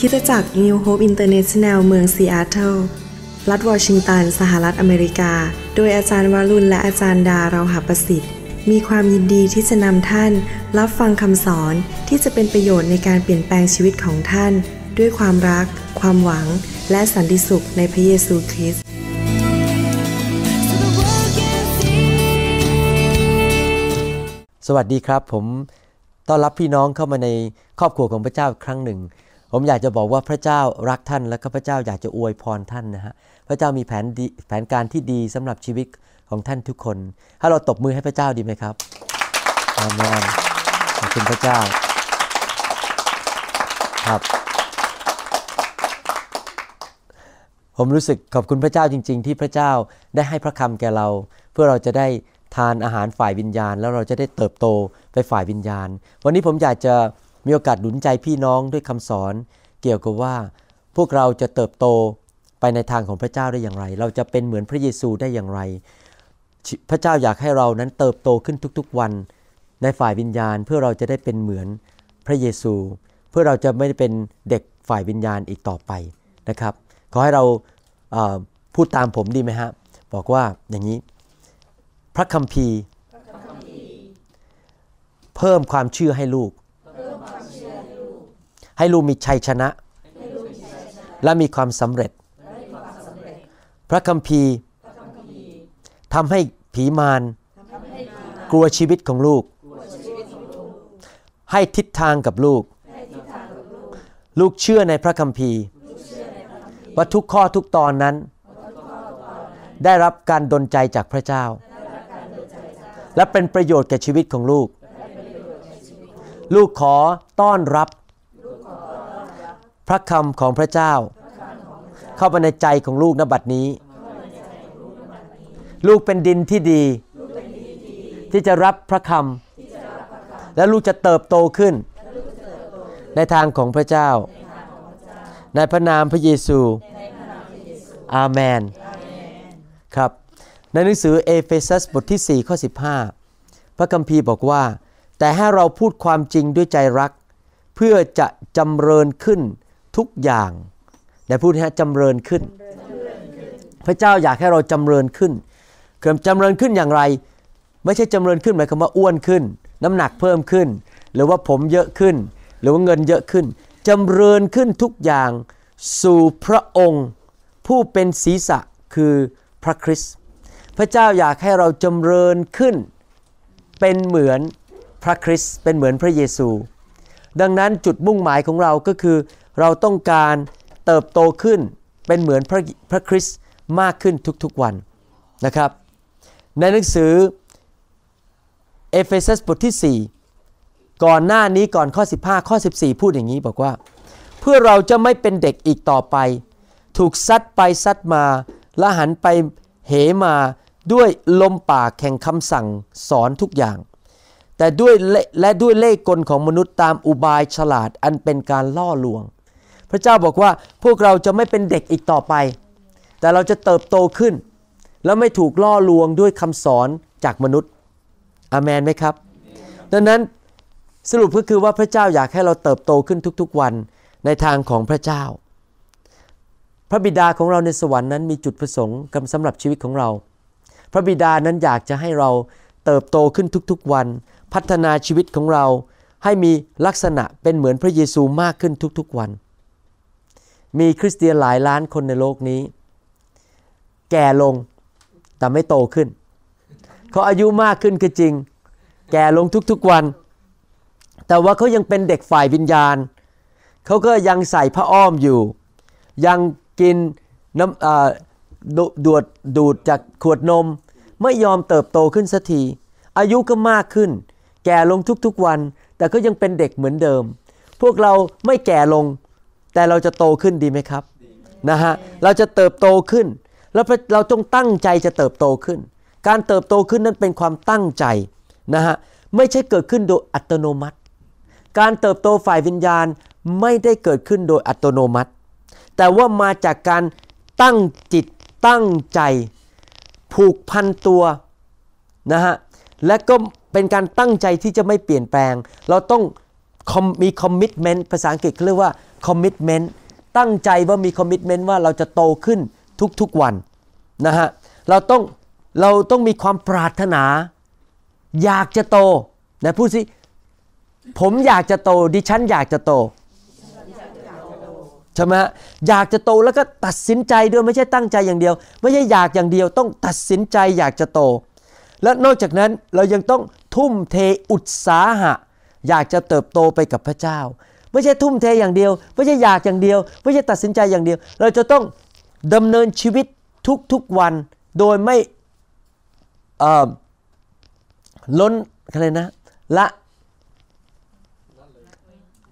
คิดจักร New Hope International เมืองซีแอตเทิล รัฐวอชิงตัน สหรัฐอเมริกา โดยอาจารย์วารุณและอาจารย์ดา เราหับประสิทธิ์มีความยินดีที่จะนำท่าน รับฟังคำสอนที่จะเป็นประโยชน์ในการเปลี่ยนแปลงชีวิตของท่าน ด้วยความรัก ความหวัง และสันติสุขในพระเยซูคริสต์ สวัสดีครับ ผมต้อนรับพี่น้องเข้ามาในครอบครัวของพระเจ้าครั้งหนึ่งผมอยากจะบอกว่าพระเจ้ารักท่านและก็พระเจ้าอยากจะอวยพรท่านนะฮะพระเจ้ามีแผนแผนการที่ดีสำหรับชีวิตของท่านทุกคน ถ้าเราตบมือให้พระเจ้าดีไหมครับอาเมนขอบคุณพระเจ้าครับผมรู้สึกขอบคุณพระเจ้าจริงๆที่พระเจ้าได้ให้พระคำแก่เรา เพื่อเราจะได้ทานอาหารฝ่ายวิญญาณ แล้วเราจะได้เติบโตไปฝ่ายวิญญาณ วันนี้ผมอยากจะมีโอกาสหนุนใจพี่น้องด้วยคำสอนเกี่ยวกับว่าพวกเราจะเติบโตไปในทางของพระเจ้าได้อย่างไร เราจะเป็นเหมือนพระเยซูได้อย่างไร พระเจ้าอยากให้เรานั้นเติบโตขึ้นทุกๆ วันในฝ่ายวิญญาณ เพื่อเราจะได้เป็นเหมือนพระเยซู เพื่อเราจะไม่ได้เป็นเด็กฝ่ายวิญญาณอีกต่อไปนะครับ ขอให้เราพูดตามผมดีไหมฮะบอกว่าอย่างนี้พระคัมภีร์ เพิ่มความเชื่อให้ลูกให้ลูกมีชัยชนะ และมีความสำเร็จ พระคัมภีร์ทำให้ผีมารกลัวชีวิตของลูก ให้ทิศทางกับลูก ลูกเชื่อในพระคัมภีร์ว่าทุกข้อทุกตอนนั้น ได้รับการดนใจจากพระเจ้า และเป็นประโยชน์แก่ชีวิตของลูก ลูกขอต้อนรับพระคำของพระเจ้า เข้าไปในใจของลูกนบัดนี้ ลูกเป็นดินที่ดี ที่จะรับพระคำและลูกจะเติบโตขึ้น ในทางของพระเจ้า ในพระนามพระเยซู อาเมนครับ ในหนังสือเอเฟซัสบทที่4ข้อ15 พระคัมภีร์บอกว่า แต่ให้เราพูดความจริงด้วยใจรัก เพื่อจะจำเริญขึ้นทุกอย่างแต่พูดนะฮะจำเริญขึ้น พระเจ้าอยากให้เราจำเริญขึ้นเกิดจำเริญขึ้นอย่างไร ไม่ใช่จำเริญขึ้นหมายความว่าอ้วนขึ้น น้ำหนักเพิ่มขึ้น หรือว่าผมเยอะขึ้น หรือว่าเงินเยอะขึ้นจำเริญขึ้นทุกอย่าง สู่พระองค์ ผู้เป็นศีรษะคือพระคริสต์พระเจ้าอยากให้เราจำเริญขึ้น เป็นเหมือนพระคริสต์เป็นเหมือนพระเยซู ดังนั้นจุดมุ่งหมายของเราก็คือเราต้องการเติบโตขึ้นเป็นเหมือนพระพระคริสต์มากขึ้นทุกๆวันนะครับ ในหนังสือเอเฟซัสบทที่ 4 ก่อนหน้านี้ก่อนข้อ 15 ข้อ 14 พูดอย่างนี้บอกว่า เพื่อเราจะไม่เป็นเด็กอีกต่อไป ถูกซัดไปซัดมา และหันไปเหมาด้วยลมปากแข่งคำสั่งสอนทุกอย่าง แต่ด้วยและด้วยเล่กลของมนุษย์ตามอุบายฉลาดอันเป็นการล่อลวงพระเจ้าบอกว่าพวกเราจะไม่เป็นเด็กอีกต่อไป แต่เราจะเติบโตขึ้น แล้วไม่ถูกล่อลวงด้วยคำสอนจากมนุษย์อามนไหมครับ ดังนั้นสรุปก็คือว่าพระเจ้าอยากให้เราเติบโตขึ้นทุก ๆวันในทางของพระเจ้า พระบิดาของเราในสวรรค์นั้นมีจุดประสงค์กสำหรับชีวิตของเรา พระบิดานั้นอยากจะให้เราเติบโตขึ้นทุกๆวัน พัฒนาชีวิตของเราให้มีลักษณะเป็นเหมือนพระเยซูมากขึ้นทุกๆวันมีคริสเตียน หลายล้านคนในโลกนี้ แก่ลงแต่ไม่โตขึ้นเขาอายุมากขึ้นก็จริง แก่ลงทุกๆวัน แต่ว่าเขายังเป็นเด็กฝ่ายวิญญาณเขาก็ยังใส่ผ้าอ้อมอยู่ ยังกิน น้ำดดูดดูดจากขวดนม ไม่ยอมเติบโตขึ้นสักทีอายุก็มากขึ้น แก่ลงทุกๆวัน แต่ก็ยังเป็นเด็กเหมือนเดิม พวกเราไม่แก่ลงแต่เราจะโตขึ้นดีไหมครับนะฮะเราจะเติบโตขึ้น แล้วเราจงตั้งใจจะเติบโตขึ้น การเติบโตขึ้นนั้นเป็นความตั้งใจนะฮะไม่ใช่เกิดขึ้นโดยอัตโนมัติ การเติบโตฝ่ายวิญญาณไม่ได้เกิดขึ้นโดยอัตโนมัติ แต่ว่ามาจากการตั้งจิตตั้งใจผูกพันตัวนะฮะและก็เป็นการตั้งใจที่จะไม่เปลี่ยนแปลง เราต้องมีคอมมิชเมนต์ภาษาอังกฤษเรียกว่าคอมมิชเมนต์ตั้งใจว่ามีคอมมิชเมนต์ว่าเราจะโตขึ้นทุกๆวันนะฮะเราต้องเราต้องมีความปรารถนา อยากจะโตนะพูดสิ ผมอยากจะโต ดิฉันอยากจะโตใช่ไหมอยากจะโตแล้วก็ตัดสินใจด้วยไม่ใช่ตั้งใจอย่างเดียว ไม่ใช่อยากอย่างเดียว ต้องตัดสินใจอยากจะโต และนอกจากนั้นเรายังต้องทุ่มเทอุตสาหะอยากจะเติบโตไปกับพระเจ้าไม่ใช่ทุ่มเทอย่างเดียว ไม่ใช่อยากอย่างเดียว ไม่ใช่ตัดสินใจอย่างเดียว เราจะต้องดำเนินชีวิตทุกๆวัน โดยไม่ล้นอะไรนะละ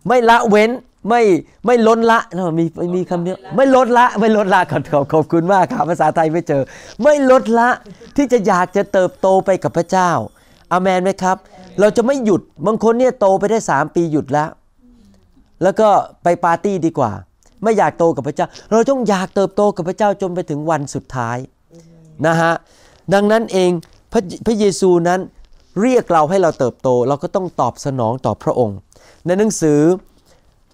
ไม่ละเว้นไม่ ไม่ล้นละนะมีมีคำนี้ไม่ลดละไม่ลดละขอขอบขอบคุณมากครับภาษาไทยไม่เจอ ไม่ลดละที่จะอยากจะเติบโตไปกับพระเจ้าอามนไหมครับ เราจะไม่หยุดบางคนเนี่ยโตไปได้ 3 ปีหยุดแล้วแล้วก็ไปปาร์ตี้ดีกว่าไม่อยากโตกับพระเจ้า เราต้องอยากเติบโตกับพระเจ้าจนไปถึงวันสุดท้ายนะฮะดังนั้นเอง พระพระเยซูนั้นเรียกเราให้เราเติบโตเราก็ต้องตอบสนองต่อพระองค์ ในหนังสือ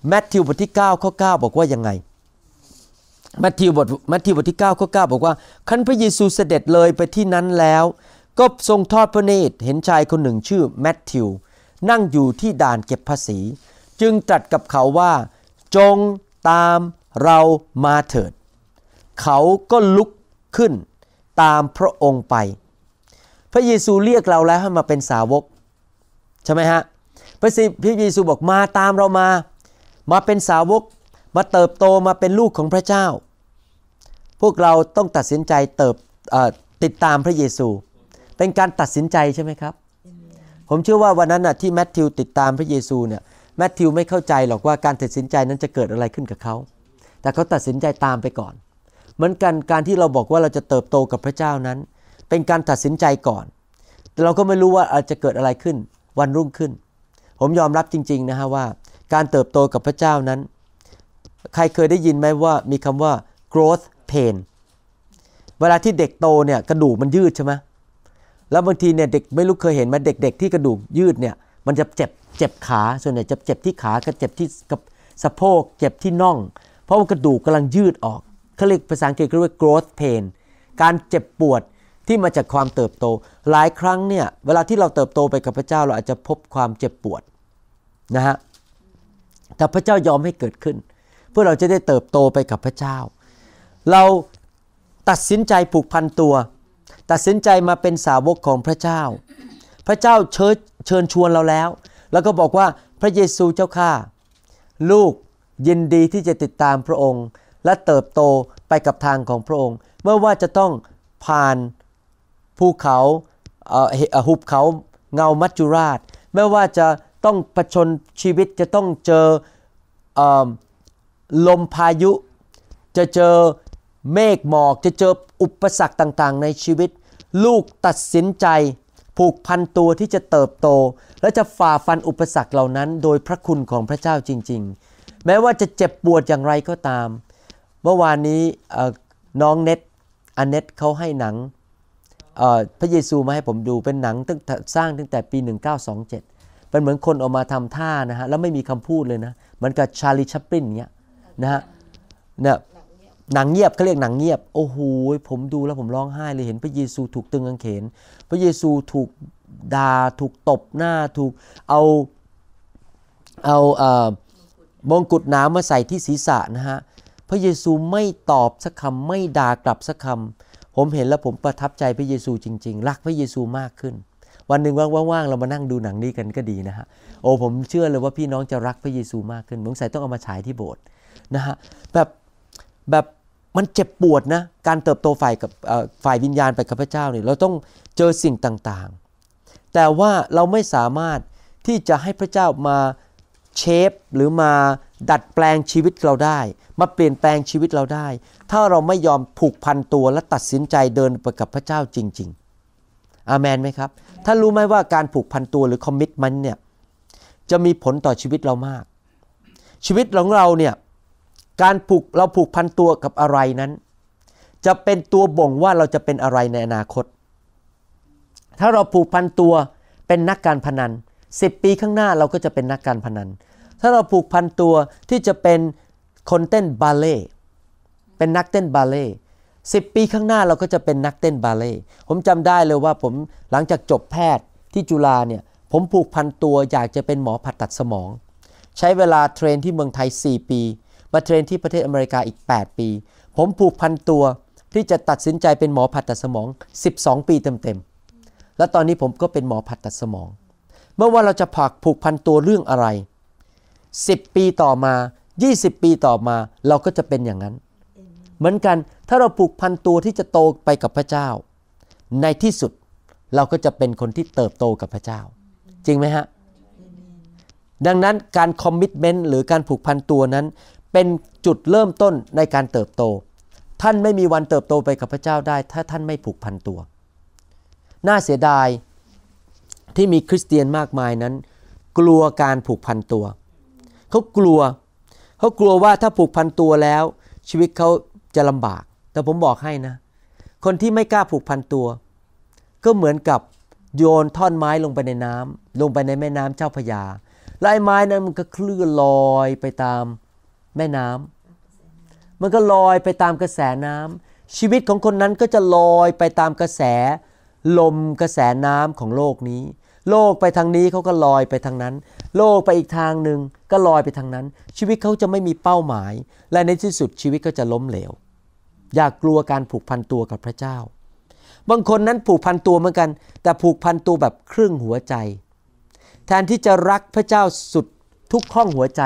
แมทธิวบทที่9ข้อ9บอกว่ายังไงมัทธิวบทมัทธิวบทที่9ข้อ9บอกว่าขันพระเยซูเสด็จเลยไปที่นั้นแล้ว ก็ทรงทอดพระเนตรเห็นชายคนหนึ่งชื่อแมทธิวนั่งอยู่ที่ด่านเก็บภาษีจึงตรัสกับเขาว่าจงตามเรามาเถิด เขาก็ลุกขึ้นตามพระองค์ไป พระเยซูเรียกเราแล้วให้มาเป็นสาวกใช่ไหมฮะพระสิพระเยซูบอกมาตามเรามามาเป็นสาวกมาเติบโตมาเป็นลูกของพระเจ้า พวกเราต้องตัดสินใจเติบติดตามพระเยซู เป็นการตัดสินใจใช่ไหมครับผมเชื่อว่าวันนั้นน่ะที่แมทธิวติดตามพระเยซูเนี่ยแมทธิวไม่เข้าใจหรอกว่าการตัดสินใจนั้นจะเกิดอะไรขึ้นกับเขา แต่เขาตัดสินใจตามไปก่อน เหมือนกันการที่เราบอกว่าเราจะเติบโตกับพระเจ้านั้น เป็นการตัดสินใจก่อน แต่เราก็ไม่รู้ว่าอาจจะเกิดอะไรขึ้นวันรุ่งขึ้น ผมยอมรับจริงๆ นะฮะว่า การเติบโตกับพระเจ้านั้น ใครเคยได้ยินไหมว่า มีคำว่า growth pain เวลาที่เด็กโตเนี่ยกระดูกมันยืดใช่ไหมแล้วบางทีเนี่ยเด็กไม่รู้เคยเห็นไหมเด็กๆ ที่กระดูกยืดเนี่ยมันจะเจ็บ เจ็บขา ส่วนใหญ่จะเจ็บที่ขา กับเจ็บที่กับสะโพก เจ็บที่น่อง เพราะว่ากระดูกกาลังยืดออกเขาเรียกภาษาอังกฤษเรียกว่า growth pain การเจ็บปวดที่มาจากความเติบโต หลายครั้งเนี่ย เวลาที่เราเติบโตไปกับพระเจ้าเราอาจจะพบความเจ็บปวดนะฮะ แต่พระเจ้ายอมให้เกิดขึ้น เพื่อเราจะได้เติบโตไปกับพระเจ้า เราตัดสินใจผูกพันตัว ตัดสินใจมาเป็นสาวกของพระเจ้าพระเจ้าเชิญเชิญชวนเราแล้ว แล้วก็บอกว่าพระเยซูเจ้าข้าลูกยินดีที่จะติดตามพระองค์และเติบโตไปกับทางของพระองค์เมื่อว่าจะต้องผ่านภูเขาหุบเขาเงามัจจุราช ไม่ว่าจะต้องผชนชีวิตจะต้องเจออลมพายุ จะเจอเมฆหมอกจะเจอ อุปสรรคต่างๆในชีวิต ลูกตัดสินใจผูกพันตัวที่จะเติบโต และจะฝ่าฟันอุปสรรคเหล่านั้นโดยพระคุณของพระเจ้าจริงๆ แม้ว่าจะเจ็บปวดอย่างไรก็ตาม เมื่อวานนี้น้องเน็ตอันเน็ตเขาให้หนังพระเยซูมาให้ผมดูเป็นหนังตั้งสร้างตั้งแต่ปี 1927 เป็นเหมือนคนออกมาทำท่านะฮะ แล้วไม่มีคำพูดเลยนะมันกับชาลีชัปปินเนี้ยนะฮะเนี่ยหนังเงียบเขาเรียกหนังเงียบโอ้โหผมดูแล้วผมร้องไห้เลยเห็น พระเยซูถูกตึงกางเขน พระเยซูถูกด่าถูกตบหน้าถูกเอาเอาเอ่อมงกุฎน้ำมาใส่ที่ศีรษะนะฮะพระเยซูไม่ตอบสักคำไม่ด่ากลับสักคำผมเห็นแล้วผมประทับใจพระเยซูจริง ๆ รักพระเยซูมากขึ้น วันหนึ่งว่างๆเรามานั่งดูหนังนี้กันก็ดีนะฮะโอ้ผมเชื่อเลยว่าพี่น้องจะรักพระเยซูมากขึ้นสงสัยต้องเอามาฉายที่โบสถ์นะฮะแบบแบบมันเจ็บปวดนะการเติบโตฝ่ายกับฝ่ายวิญญาณไปกับพระเจ้าเนี่ยเราต้องเจอสิ่งต่างๆแต่ว่าเราไม่สามารถที่จะให้พระเจ้ามาเชฟหรือมาดัดแปลงชีวิตเราได้มาเปลี่ยนแปลงชีวิตเราได้ ถ้าเราไม่ยอมผูกพันตัวและตัดสินใจเดินไปกับพระเจ้าจริง ๆอามันไหมครับท่านรู้ไหมว่าการผูกพันตัวหรือคอมมิชมันเนี่ยจะมีผลต่อชีวิตเรามาก ชีวิตของเราเนี่ยการผูกเราผูกพันตัวกับอะไรนั้น จะเป็นตัวบ่งว่าเราจะเป็นอะไรในอนาคต ถ้าเราผูกพันตัวเป็นนักการพนันสิปีข้างหน้าเราก็จะเป็นนักการพนัน ถ้าเราผูกพันตัวที่จะเป็นคนเต้นบาเล่เป็นนักเต้นบาเล่สิปีข้างหน้าเราก็จะเป็นนักเต้นบาเล่ ผมจำได้เลยว่าผม หลังจากจบแพทย์ที่จุฬาเนี่ย ผมผูกพันตัวอยากจะเป็นหมอผ่าตัดสมอง ใช้เวลาเทรนที่เมืองไทย4ปีมาเทรนที่ประเทศอเมริกาอีก 8 ปี ผมผูกพันตัวที่จะตัดสินใจเป็นหมอผ่าตัดสมอง 12 ปีเต็มๆ และตอนนี้ผมก็เป็นหมอผ่าตัดสมอง เมื่อว่าเราจะผักผูกพันตัวเรื่องอะไร 10 ปีต่อมา 20 ปีต่อมาเราก็จะเป็นอย่างนั้น เหมือนกัน ถ้าเราผูกพันตัวที่จะโตไปกับพระเจ้า ในที่สุดเราก็จะเป็นคนที่เติบโตกับพระเจ้า จริงไหมฮะ ดังนั้นการคอมมิชเมนต์หรือการผูกพันตัวนั้นเป็นจุดเริ่มต้นในการเติบโต ท่านไม่มีวันเติบโตไปกับพระเจ้าได้ ถ้าท่านไม่ผูกพันตัว น่าเสียดายที่มีคริสเตียนมากมายนั้น กลัวการผูกพันตัว เขากลัว เขากลัวว่าถ้าผูกพันตัวแล้ว ชีวิตเขาจะลำบาก แต่ผมบอกให้นะ คนที่ไม่กล้าผูกพันตัว ก็เหมือนกับโยนท่อนไม้ลงไปในน้ำลงไปในแม่น้ำเจ้าพยาลายไม้นั้นมันก็คลื่นลอยไปตามแม่น้ำมันก็ลอยไปตามกระแสน้ำชีวิตของคนนั้นก็จะลอยไปตามกระแส ลมกระแสน้ำของโลกนี้ โลกไปทางนี้เขาก็ลอยไปทางนั้น โลกไปอีกทางหนึ่งก็ลอยไปทางนั้น ชีวิตเขาจะไม่มีเป้าหมาย และในที่สุดชีวิตก็จะล้มเหลว อย่ากกลัวการผูกพันตัวกับพระเจ้า บางคนนั้นผูกพันตัวเหมือนกัน แต่ผูกพันตัวแบบ ครึ่งหัวใจ แทนที่จะรักพระเจ้าสุดทุกข้องหัวใจ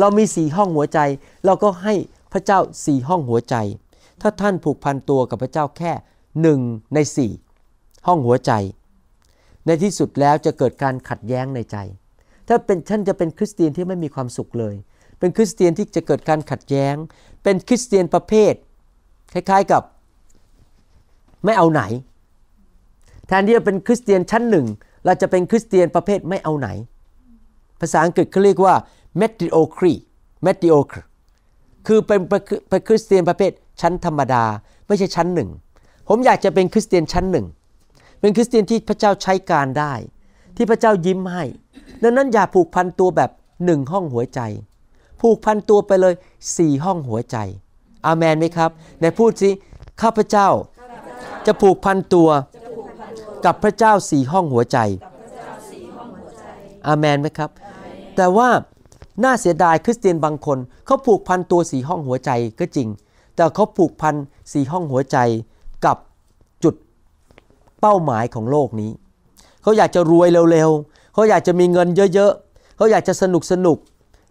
เรามีสี่ห้องหัวใจ เราก็ให้พระเจ้าสี่ห้องหัวใจ ถ้าท่านผูกพันตัวกับพระเจ้าแค่หนึ่งในสี่ห้องหัวใจ ในที่สุดแล้วจะเกิดการขัดแย้งในใจ ถ้าเป็นท่านจะเป็นคริสเตียนที่ไม่มีความสุขเลย เป็นคริสเตียนที่จะเกิดการขัดแย้งเป็นคริสเตียนประเภท คล้ายๆกับไม่เอาไหน แทนที่จะเป็นคริสเตียนชั้นหนึ่งเราจะเป็นคริสเตียนประเภทไม่เอาไหน ภาษาอังกฤษเขาเรียกว่าเมติโอครี เมติโอครคือเป็นเป็นคริสเตียนประเภทชั้นธรรมดาไม่ใช่ชั้นหนึ่ง ผมอยากจะเป็นคริสเตียนชั้นหนึ่ง เป็นคริสเตียนที่พระเจ้าใช้การได้ ที่พระเจ้ายิ้มให้ ดังนั้นอย่าผูกพันตัวแบบหนึ่งห้องหัวใจ ผูกพันตัวไปเลยสี่ห้องหัวใจ อามนไหมครับไหนพูดสิ ข้าพเจ้า จะผูกพันตัวกับพระเจ้าสี่ห้องหัวใจ อามนไหมครับ แต่ว่าน่าเสียดายคริสเตียนบางคนเขาผูกพันตัวสีห้องหัวใจก็จริง แต่เขาผูกพันสีห้องหัวใจกับจุดเป้าหมายของโลกนี้เขาอยากจะรวยเร็ว ๆเขาอยากจะมีเงินเยอะๆเขาอยากจะสนุกสนุก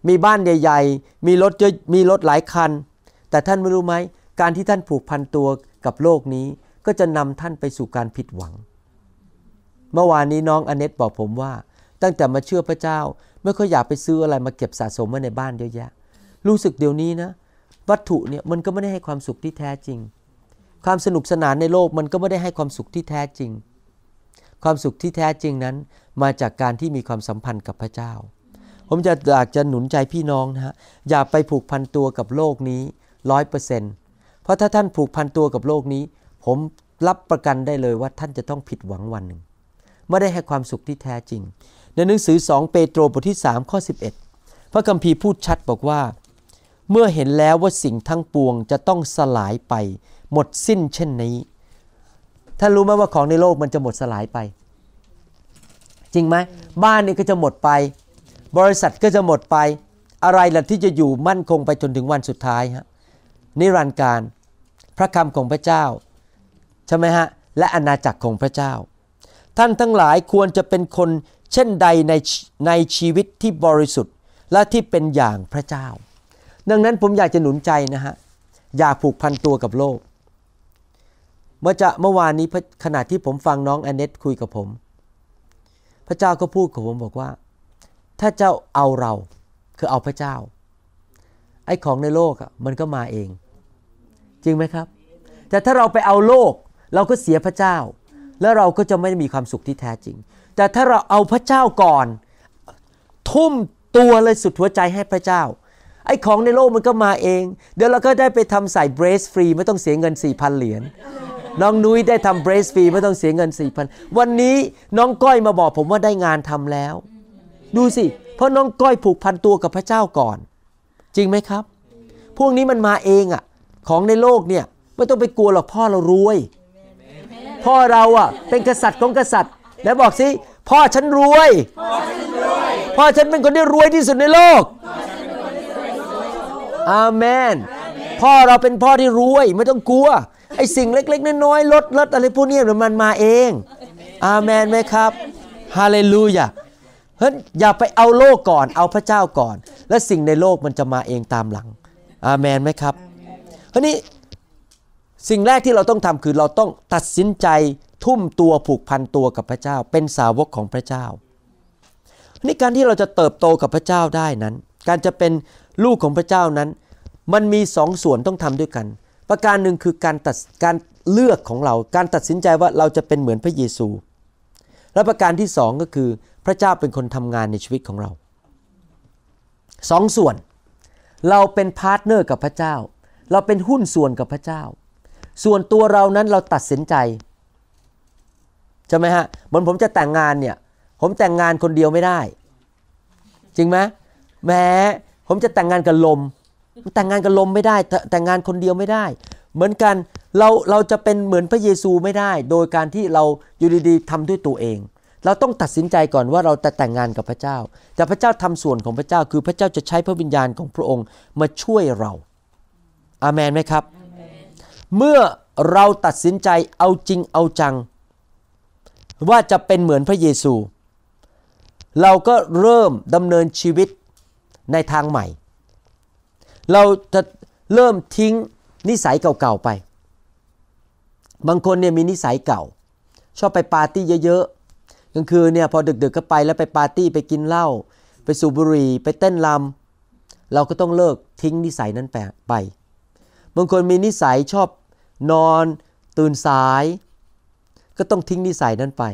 มีบ้านใหญ่ ๆ มีรถเยอะมีรถหลายคันแต่ท่านไม่รู้ไหมการที่ท่านผูกพันตัวกับโลกนี้ก็จะนำท่านไปสู่การผิดหวัง เมื่อวานนี้น้องอเนตบอกผมว่า ตั้งแต่มาเชื่อพระเจ้าไม่ค่อยอยากไปซื้ออะไรมาเก็บสะสมไว้ในบ้านเยอะแยะ รู้สึกเดี๋ยวนี้นะ วัตถุเนี่ยมันก็ไม่ได้ให้ความสุขที่แท้จริง ความสนุกสนานในโลกมันก็ไม่ได้ให้ความสุขที่แท้จริง ความสุขที่แท้จริงนั้น มาจากการที่มีความสัมพันธ์กับพระเจ้า ผมจะอยากจะหนุนใจพี่น้องนะฮะ อย่าไปผูกพันตัวกับโลกนี้ร้อยเปอร์เซ็นต์เพราะถ้าท่านผูกพันตัวกับโลกนี้ ผมรับประกันได้เลยว่าท่านจะต้องผิดหวังวันหนึ่งไม่ได้ให้ความสุขที่แท้จริงในหนังสือ 2เปโตรบทที่3ข้อ 11 พระคัมภีร์พูดชัดบอกว่า เมื่อเห็นแล้วว่าสิ่งทั้งปวงจะต้องสลายไป หมดสิ้นเช่นนี้ท่านรู้ไหมว่าของในโลกมันจะหมดสลายไป จริงไหมบ้านนี้ก็จะหมดไป บริษัทก็จะหมดไป อะไรล่ะที่จะอยู่มั่นคงไปจนถึงวันสุดท้ายฮะนิรันดร์การพระคำของพระเจ้า ใช่ไหมฮะและอาณาจักรของพระเจ้า ท่านทั้งหลายควรจะเป็นคนเช่นใด ในในชีวิตที่บริสุทธิ์และที่เป็นอย่างพระเจ้า ดังนั้นผมอยากจะหนุนใจนะฮะ อย่าผูกพันตัวกับโลก เมื่อจะเมื่อวานนี้ ขณะที่ผมฟังน้องแอนเนตคุยกับผม พระเจ้าก็พูดกับผมบอกว่า ถ้าเจ้าเอาเราคือเอาพระเจ้า ไอ้ของในโลกอ่ะมันก็มาเองจริงไหมครับ แต่ถ้าเราไปเอาโลกเราก็เสียพระเจ้า แล้วเราก็จะไม่มีความสุขที่แท้จริงแต่ถ้าเราเอาพระเจ้าก่อน ทุ่มตัวเลยสุด หัวใจให้พระเจ้า ไอ้ของในโลกมันก็มาเอง เดี๋ยวเราก็ได้ไปทำใส่เบรสฟรีไม่ต้องเสียเงิน4พันเหรียญน้องนุ้ยได้ทำเบรสฟรีไม่ต้องเสียเงินสี่พันวันนี้น้องก้อยมาบอกผมว่าได้งานทำแล้ว ดูสิเพราะน้องก้อยผูกพันตัวกับพระเจ้าก่อน จริงไหมครับ พวกนี้มันมาเองอะ่ะ ของในโลกเนี่ยไม่ต้องไปกลัวหรอกพ่อเรารวยพ่อเราอะ่ะเป็นกษัตริย์ของกษัตริย์แล้วบอกสิพ่อฉันรวย พ่อฉันเป็นคนที่รวยที่สุดในโลกอาเมน พ่อเราเป็นพ่อที่รวยไม่ต้องกลัวไอ้สิ่งเล็กๆ น้อยๆลดลดอะไรพวกนี้มันมาเอง อาเมนไหมครับ ฮาเลลูยาเฮ้ยอย่าไปเอาโลกก่อนเอาพระเจ้าก่อน และสิ่งในโลกมันจะมาเองตามหลัง อาเมนไหมครับเ้ยนี่สิ่งแรกที่เราต้องทำคือเราต้องตัดสินใจทุ่มตัวผูกพันตัวกับพระเจ้าเป็นสาวกของพระเจ้านี่การที่เราจะเติบโตกับพระเจ้าได้นั้น การจะเป็นลูกของพระเจ้านั้น มันมีสองส่วนต้องทำด้วยกัน ประการหนึ่งคือการตัดการเลือกของเราการตัดสินใจว่าเราจะเป็นเหมือนพระเยซู และประการที่สองก็คือพระเจ้าเป็นคนทำงานในชีวิตของเราสองส่วน เราเป็นพาร์ทเนอร์กับพระเจ้า เราเป็นหุ้นส่วนกับพระเจ้าส่วนตัวเรานั้นเราตัดสินใจ ใช่ไหมฮะเหมือนผมจะแต่งงานเนี่ย ผมแต่งงานคนเดียวไม่ได้ จริงไหมแม้ผมจะแต่งงานกับลม แต่งงานกับลมไม่ได้ แต่งงานคนเดียวไม่ได้ เหมือนกัน เราเราจะเป็นเหมือนพระเยซูไม่ได้ โดยการที่เราอยู่ดีๆ ทำด้วยตัวเอง เราต้องตัดสินใจก่อนว่าเราจะแต่งงานกับพระเจ้า แต่พระเจ้าทำส่วนของพระเจ้าคือพระเจ้าจะใช้พระวิญญาณของพระองค์ มาช่วยเรา อาเมนไหมครับเมื่อเราตัดสินใจเอาจริงเอาจัง ว่าจะเป็นเหมือนพระเยซู เราก็เริ่มดำเนินชีวิตในทางใหม่ เราจะเริ่มทิ้งนิสัยเก่าๆไป บางคนเนี่ยมีนิสัยเก่า ชอบไป ปาร์ตี้เยอะๆกลางคืนเนี่ยพอดึกๆก็ไปแล้วไปปาร์ตี้ไปกินเหล้าไปสูบบุหรี่ไปเต้นลำ เราก็ต้องเลิกทิ้งนิสัยนั้น ไป บางคนมีนิสัยชอบนอนตื่นสาย ก็ต้องทิ้งนิสัยนั้นไป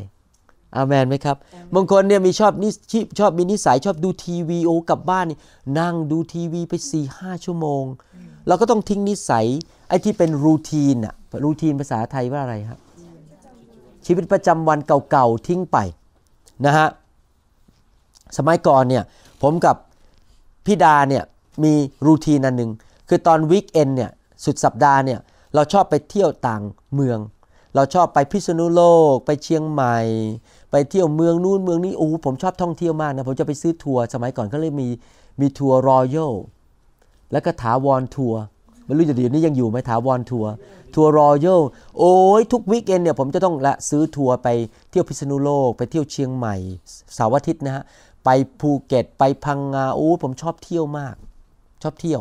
อามันไหมครับบางคนเนี่ยมีชอบนิชชอบมีนิสัย ชอบดูทีวีโอกลับบ้านนั่งดูทีวีไปสี่ห้าชั่วโมง เราก็ต้องทิ้งนิสัยไอ้ที่เป็นรูทีนอะรูทีนภาษาไทยว่าอะไรครับชีวิตประจำวันเก่าๆ ทิ้งไปนะฮะสมัยก่อนเนี่ยผมกับพี่ดาเนี่ยมีรูทีนอันหนึ่งคือตอนวีคเอนเนี่ยสุดสัปดาห์เนี่ยเราชอบไปเที่ยวต่างเมือง เราชอบไปพิษณุโลก ไปเชียงใหม่ ไปเที่ยวเมืองนู่นเมืองนี้โอ้ผมชอบท่องเที่ยวมากนะผมจะไปซื้อทัวร์สมัยก่อนก็เลยมีมีทัวร์รอยัลแล้วก็ถาวรทัวร์ไม่รู้จะเดี๋ยวนี้ยังอยู่ไหมถาวรทัวร์ทัวร์รอยัลโอ้ยทุกวีคเอนเนี่ยผมจะต้องละซื้อทัวร์ไปเที่ยวพิษณุโลก ไปเที่ยวเชียงใหม่เสาร์อาทิตย์นะฮะไปภูเก็ตไปพังงาโอ้ผมชอบเที่ยวมาก ชอบเที่ยว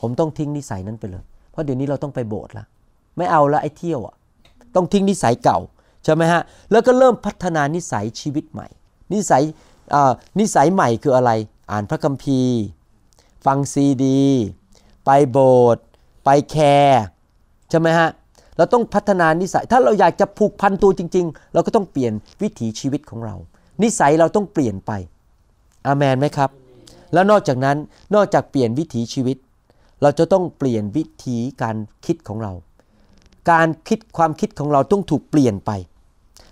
ผมต้องทิ้งนิสัยนั้นไปเลยเพราะเดี๋ยวนี้เราต้องไปโบสถ์ละไม่เอาละไอ้เที่ยวอ่ะต้องทิ้งนิสัยเก่าใช่ไหมฮะแล้วก็เริ่มพัฒนานิสัยชีวิตใหม่ นิสัยนิสัยใหม่คืออะไร อ่านพระคัมภีร์ ฟังซีดี ไปโบสถ์ไปแคร์ใช่ไหมฮะเราต้องพัฒนานิสัย ถ้าเราอยากจะผูกพันตัวจริง ๆ เราก็ต้องเปลี่ยนวิถีชีวิตของเรานิสัยเราต้องเปลี่ยนไปอามันไหมครับแล้วนอกจากนั้นนอกจากเปลี่ยนวิถีชีวิตเราจะต้องเปลี่ยนวิธีการคิดของเรา การคิดความคิดของเราต้องถูกเปลี่ยนไป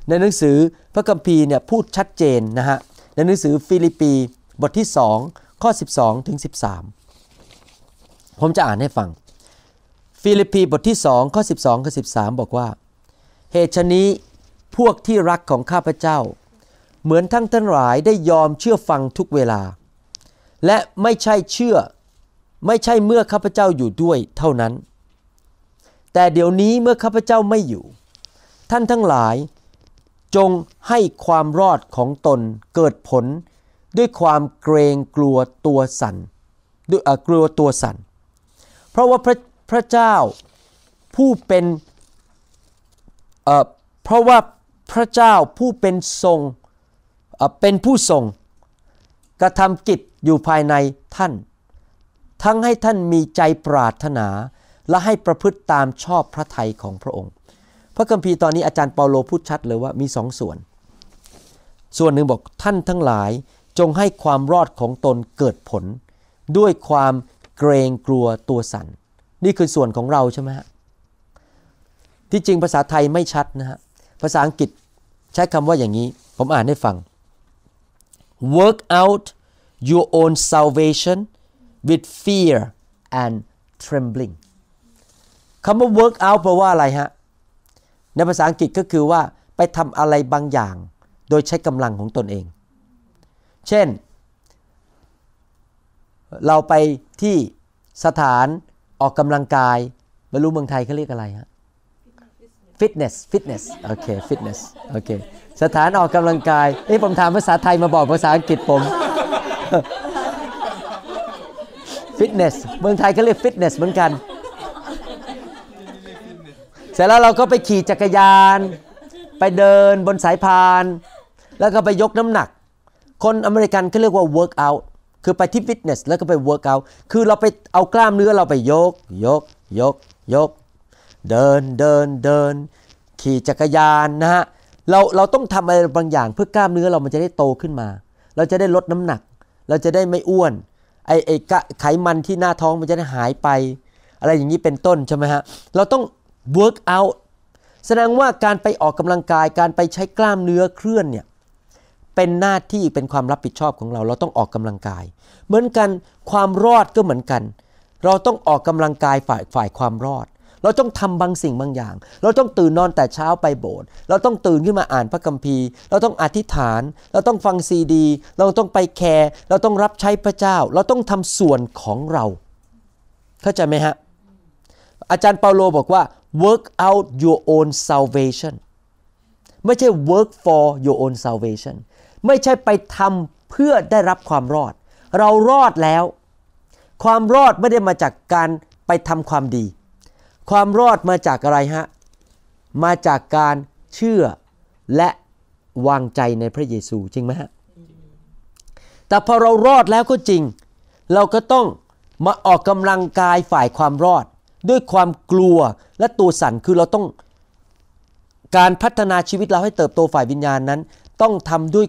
ในหนังสือพระคัมภีร์เนี่ยพูดชัดเจนนะฮะ ในหนังสือฟิลิปปีบทที่ 2 ข้อ 12ถึง13 ผมจะอ่านให้ฟัง ฟิลิปปีบทที่2ข้อ12กับ13บอกว่า เหตุนี้พวกที่รักของข้าพเจ้า เหมือนทั้งท่านหลายได้ยอมเชื่อฟังทุกเวลา และไม่ใช่เชื่อไม่ใช่เมื่อข้าพเจ้าอยู่ด้วยเท่านั้น แต่เดี๋ยวนี้เมื่อข้าพเจ้าไม่อยู่ ท่านทั้งหลายจงให้ความรอดของตนเกิดผลด้วยความเกรงกลัวตัวสัน่นด้วยกลัวตัวสัน่น เพราะว่าพระพระเจ้าผู้เป็นเพราะว่าพระเจ้าผู้เป็นทรงเเป็นผู้ทรง กระทำกิจอยู่ภายในท่านทั้งให้ท่านมีใจปรารถนาและให้ประพฤติตามชอบพระทัยของพระองค์ พระคัมภีร์ตอนนี้อาจารย์เปาโลพูดชัดเลยว่ามีสองส่วน ส่วนหนึ่งบอกท่านทั้งหลายจงให้ความรอดของตนเกิดผล ด้วยความเกรงกลัวตัวสันนนี่คือส่วนของเราใช่ไหมฮะ ที่จริงภาษาไทยไม่ชัดนะฮะ ภาษาอังกฤษใช้คำว่าอย่างนี้ ผมอ่านให้ฟัง work out your own salvation with fear and trembling คำว่า work out แปลว่าอะไรฮะ ในภาษาอังกฤษก็คือว่า ไปทำอะไรบางอย่าง โดยใช้กำลังของตนเอง เช่น เราไปที่สถานออกกำลังกายไม่รู้เมืองไทยเขาเรียกอะไรฮะฟิตเนสฟิตเนสโอเคฟิตเนสโอเคสถานออกกำลังกายนี่ผมถามภาษาไทยมาบอกภาษาอังกฤษผมฟิตเนสเมืองไทยก็เรียกฟิตเนสเหมือนกัน เสร็จแล้วเราก็ไปขี่จักรยาน ไปเดินบนสายพาน แล้วก็ไปยกน้ำหนัก คนอเมริกันเขาเรียกว่า work out คือไปที่ฟิตเนสแล้วก็ไป work out คือเราไปเอากล้ามเนื้อเราไปยก ยก ยก ยก เดินเดินเดิน ขี่จักรยานนะฮะ เรา เราต้องทำอะไรบางอย่างเพื่อกล้ามเนื้อเรามันจะได้โตขึ้นมา เราจะได้ลดน้ำหนัก เราจะได้ไม่อ้วนไอไอไขมันที่หน้าท้องมันจะได้หายไป อะไรอย่างนี้เป็นต้นใช่ไหมฮะเราต้อง work out แสดงว่าการไปออกกำลังกายการไปใช้กล้ามเนื้อเคลื่อนเนี่ยเป็นหน้าที่เป็นความรับผิดชอบของเรา เราต้องออกกำลังกาย เหมือนกันความรอดก็เหมือนกัน เราต้องออกกำลังกายฝ่ายฝ่ายความรอดเราต้องทำบางสิ่งบางอย่าง เราต้องตื่นนอนแต่เช้าไปโบสถ์ เราต้องตื่นขึ้นมาอ่านพระคัมภีร์ เราต้องอธิษฐาน เราต้องฟังซีดี เราต้องไปแคร์ เราต้องรับใช้พระเจ้า เราต้องทำส่วนของเรา เข้าใจไหมฮะ อาจารย์เปาโลบอกว่า work out your own salvation ไม่ใช่ work for your own salvation ไม่ใช่ไปทำเพื่อได้รับความรอด เรารอดแล้ว ความรอดไม่ได้มาจากการไปทำความดีความรอดมาจากอะไรฮะ มาจากการเชื่อและวางใจในพระเยซูจริงไหมฮะ แต่พอเรารอดแล้วก็จริง เราก็ต้องมาออกกำลังกายฝ่ายความรอด ด้วยความกลัวและตัวสั่น คือเราต้องการพัฒนาชีวิตเราให้เติบโตฝ่ายวิญญาณนั้น ต้องทำด้วย